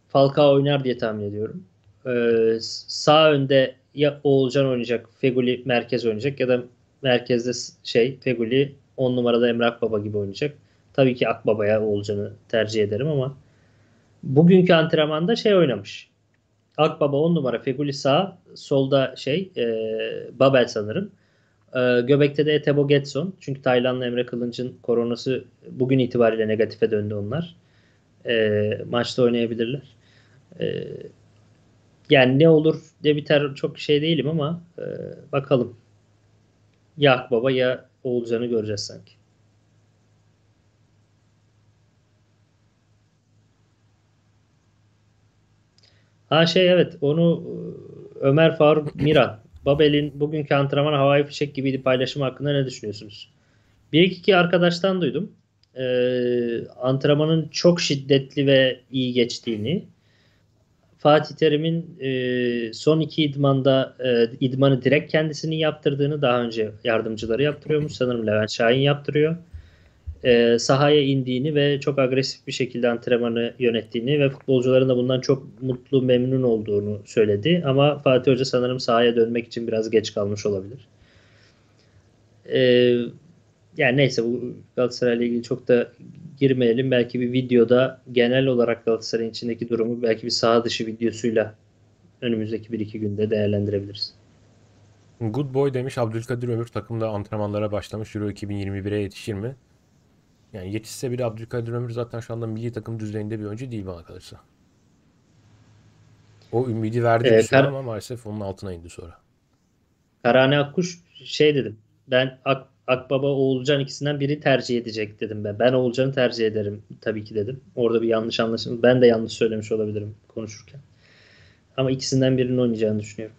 Falcao oynar diye tahmin ediyorum. Ee, sağ önde ya Oğulcan oynayacak, Feguli merkez oynayacak ya da merkezde şey Feguli 10 numarada Emrah Baba gibi oynayacak. Tabii ki Akbaba'ya Oğulcan'ı tercih ederim ama bugünkü antrenmanda şey oynamış. Akbaba 10 numara Feguli sağ, solda şey e, Babel sanırım. E, göbekte de Etebo Getson. Çünkü Taylan'la Emre Kılınç'ın koronası bugün itibariyle negatife döndü onlar. E, maçta oynayabilirler. E, yani ne olur ne biter çok şey değilim ama e, bakalım. Ya Akbaba ya Oğulcan'ı göreceğiz sanki. Ha şey evet onu e, Ömer Faruk Miran. Babel'in bugünkü antrenmanı havai fişek gibiydi paylaşımı hakkında ne düşünüyorsunuz? Bir iki arkadaştan duydum. Ee, antrenmanın çok şiddetli ve iyi geçtiğini Fatih Terim'in e, son iki idmanda e, idmanı direkt kendisinin yaptırdığını daha önce yardımcıları yaptırıyormuş. Sanırım Levent Şahin yaptırıyor. E, sahaya indiğini ve çok agresif bir şekilde antrenmanı yönettiğini ve futbolcuların da bundan çok mutlu, memnun olduğunu söyledi. Ama Fatih Hoca sanırım sahaya dönmek için biraz geç kalmış olabilir. Evet yani neyse bu ile ilgili çok da girmeyelim. Belki bir videoda genel olarak Galatasaray'ın içindeki durumu belki bir saha dışı videosuyla önümüzdeki bir iki günde değerlendirebiliriz. Good boy demiş Abdülkadir Ömür takımda antrenmanlara başlamış. Euro 2021'e yetişir mi? Yani yetişse bile Abdülkadir Ömür zaten şu anda milli takım düzeyinde bir oyuncu değil bana kalırsa. O ümidi verdi evet, bir süre ama maalesef onun altına indi sonra. Karane Akkuş şey dedim. Ben Ak Akbaba Oğulcan ikisinden biri tercih edecek dedim ben. Ben Oğulcan'ı tercih ederim tabii ki dedim. Orada bir yanlış anlaşılma. Ben de yanlış söylemiş olabilirim konuşurken. Ama ikisinden birinin oynayacağını düşünüyorum.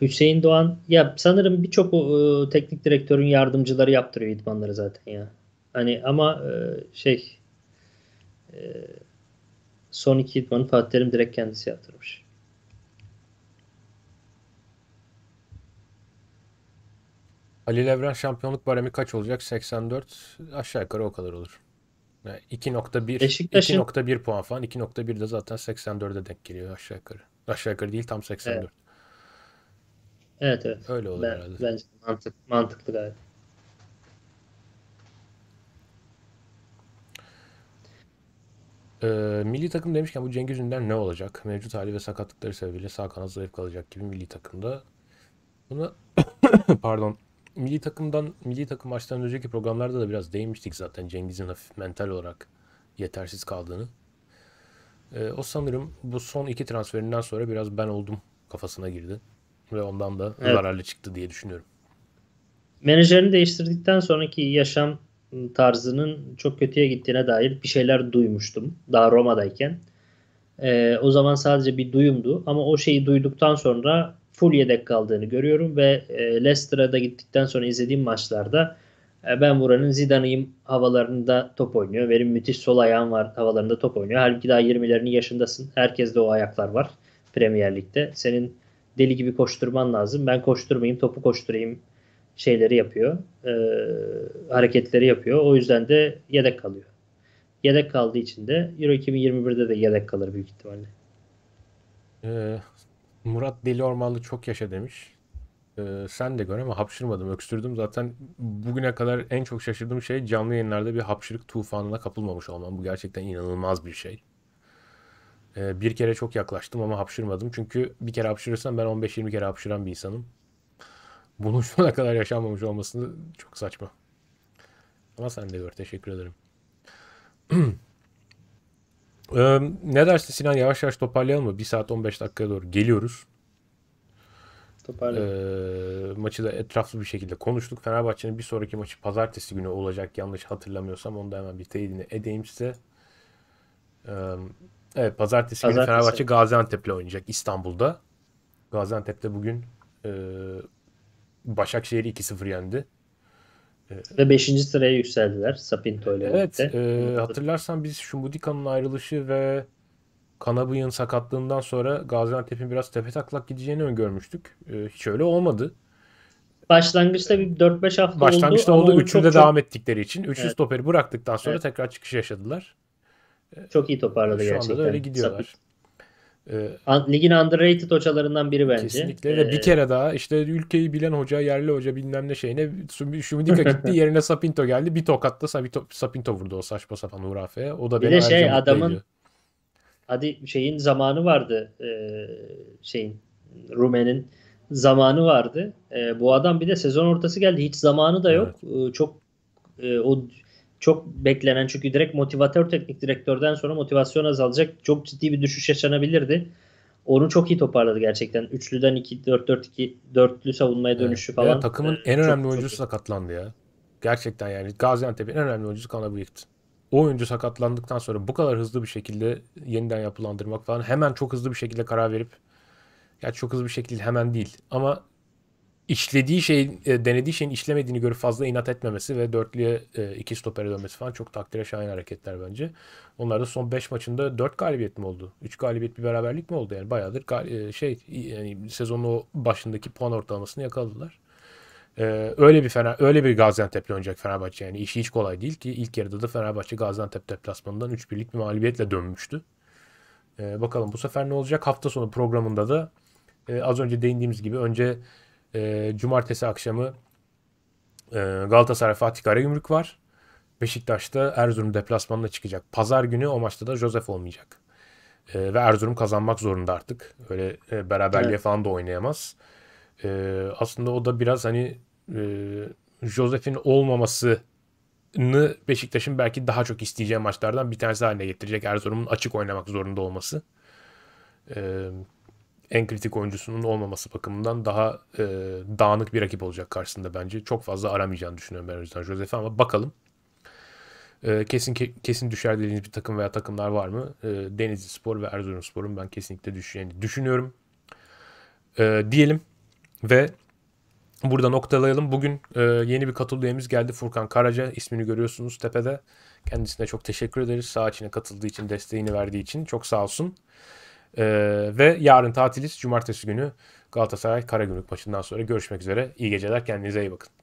Hüseyin Doğan ya sanırım birçok e, teknik direktörün yardımcıları yaptırıyor idmanları zaten ya. Hani ama e, şey e, son iki idmanı Fatih Terim direkt kendisi yaptırmış. Ali Levren şampiyonluk baremi kaç olacak? 84 aşağı yukarı o kadar olur. Yani 2.1 Beşiktaş'ın... 2.1 puan falan. 2.1 de zaten 84'e denk geliyor aşağı yukarı. Aşağı yukarı değil tam 84. Evet. Evet evet. Öyle olur ben, herhalde. Bence mantık, mantıklı gayet. Ee, milli takım demişken bu Cengiz Ünder ne olacak? Mevcut hali ve sakatlıkları sebebiyle sağ kanat zayıf kalacak gibi milli takımda. Bunu (coughs) pardon milli takımdan milli takım maçtan önceki programlarda da biraz değinmiştik zaten Cengiz'in hafif mental olarak yetersiz kaldığını. E, o sanırım bu son iki transferinden sonra biraz ben oldum kafasına girdi ve ondan da evet. zararlı çıktı diye düşünüyorum. Menajerini değiştirdikten sonraki yaşam tarzının çok kötüye gittiğine dair bir şeyler duymuştum daha Roma'dayken. E, o zaman sadece bir duyumdu ama o şeyi duyduktan sonra full yedek kaldığını görüyorum ve e, Leicester'a da gittikten sonra izlediğim maçlarda e, ben buranın Zidane'yim havalarında top oynuyor. Benim müthiş sol ayağım var havalarında top oynuyor. Halbuki daha 20'lerini yaşındasın. Herkeste o ayaklar var Premier Lig'de. Senin deli gibi koşturman lazım. Ben koşturmayayım, topu koşturayım şeyleri yapıyor. E, hareketleri yapıyor. O yüzden de yedek kalıyor. Yedek kaldığı için de Euro 2021'de de yedek kalır büyük ihtimalle. Ee, Murat Deli Ormanlı çok yaşa demiş. Ee, sen de gör ama hapşırmadım, öksürdüm. Zaten bugüne kadar en çok şaşırdığım şey canlı yayınlarda bir hapşırık tufanına kapılmamış olmam. Bu gerçekten inanılmaz bir şey. Ee, bir kere çok yaklaştım ama hapşırmadım. Çünkü bir kere hapşırırsam ben 15-20 kere hapşıran bir insanım. Bunun şu ana kadar yaşanmamış olmasını çok saçma. Ama sen de gör. Teşekkür ederim. (clears throat) Ee, ne dersin Sinan yavaş yavaş toparlayalım mı? 1 saat 15 dakikaya doğru geliyoruz. Toparlayalım. Ee, maçı da etraflı bir şekilde konuştuk. Fenerbahçe'nin bir sonraki maçı pazartesi günü olacak yanlış hatırlamıyorsam. Onu da hemen bir teyidini edeyim size. Ee, evet pazartesi, pazartesi günü Fenerbahçe Gaziantep'le oynayacak İstanbul'da. Gaziantep'te bugün e, Başakşehir'i 2-0 yendi. Evet. Ve 5. sıraya yükseldiler Sapinto ile evet, E, hatırlarsan biz Şumudika'nın ayrılışı ve Kanabay'ın sakatlığından sonra Gaziantep'in biraz tepetaklak gideceğini öngörmüştük. E, hiç öyle olmadı. Başlangıçta bir 4-5 hafta Başlangıçta oldu. Başlangıçta oldu. 3'ü de devam ettikleri için. 3'lü evet. stoperi bıraktıktan sonra evet. tekrar çıkış yaşadılar. Çok iyi toparladı Şu gerçekten. Şu anda da öyle gidiyorlar. Sapinto. Ee, ligin underrated hocalarından biri bence. Kesinlikle ve ee, bir kere daha işte ülkeyi bilen hoca, yerli hoca bilmem ne şeyine Şumidika gitti (laughs) yerine Sapinto geldi. Bir tokatta Sapinto, Sapinto vurdu o saçma sapan hurafeye. O da bir de şey adamın hadi şeyin zamanı vardı ee, şeyin Rumen'in zamanı vardı. Ee, bu adam bir de sezon ortası geldi. Hiç zamanı da yok. Evet. Ee, çok ee, o çok beklenen çünkü direkt motivatör teknik direktörden sonra motivasyon azalacak. Çok ciddi bir düşüş yaşanabilirdi. Onu çok iyi toparladı gerçekten. Üçlüden 2 4 4 2 dörtlü savunmaya dönüşü evet. falan. Ya, takımın en önemli çok, oyuncusu sakatlandı ya. Gerçekten yani Gaziantep'in en önemli oyuncusu Kana Bıyıktı. O oyuncu sakatlandıktan sonra bu kadar hızlı bir şekilde yeniden yapılandırmak falan hemen çok hızlı bir şekilde karar verip ya çok hızlı bir şekilde hemen değil ama işlediği şey e, denediği şeyin işlemediğini görüp fazla inat etmemesi ve dörtlüye e, iki stopere dönmesi falan çok takdire şayan hareketler bence. Onlar da son 5 maçında 4 galibiyet mi oldu? 3 galibiyet bir beraberlik mi oldu? Yani bayağıdır gal- e, şey yani sezonun o başındaki puan ortalamasını yakaladılar. Ee, öyle bir Fener, öyle bir Gaziantep'le oynayacak Fenerbahçe yani işi hiç kolay değil ki ilk yarıda da Fenerbahçe Gaziantep deplasmanından 3 birlik bir mağlubiyetle dönmüştü. Ee, bakalım bu sefer ne olacak? Hafta sonu programında da e, az önce değindiğimiz gibi önce e, cumartesi akşamı e, Galatasaray Fatih Karagümrük var. Beşiktaş'ta Erzurum deplasmanına çıkacak. Pazar günü o maçta da Josef olmayacak. E, ve Erzurum kazanmak zorunda artık. Öyle e, beraberliğe evet. falan da oynayamaz. E, aslında o da biraz hani e, Josef'in olmamasını Beşiktaş'ın belki daha çok isteyeceği maçlardan bir tanesi haline getirecek Erzurum'un açık oynamak zorunda olması. E, en kritik oyuncusunun olmaması bakımından daha e, dağınık bir rakip olacak karşısında bence. Çok fazla aramayacağını düşünüyorum ben o yüzden Josef'i ama bakalım. E, kesin ke, kesin düşer dediğiniz bir takım veya takımlar var mı? E, Denizli Spor ve Erzurum Spor'un ben kesinlikle düşeceğini düşünüyorum. E, diyelim ve burada noktalayalım. Bugün e, yeni bir katıldığımız geldi. Furkan Karaca ismini görüyorsunuz tepede. Kendisine çok teşekkür ederiz. Sağ içine katıldığı için, desteğini verdiği için çok sağ olsun. E, ve yarın tatiliz. Cumartesi günü Galatasaray Karagümrük maçından sonra görüşmek üzere. İyi geceler. Kendinize iyi bakın.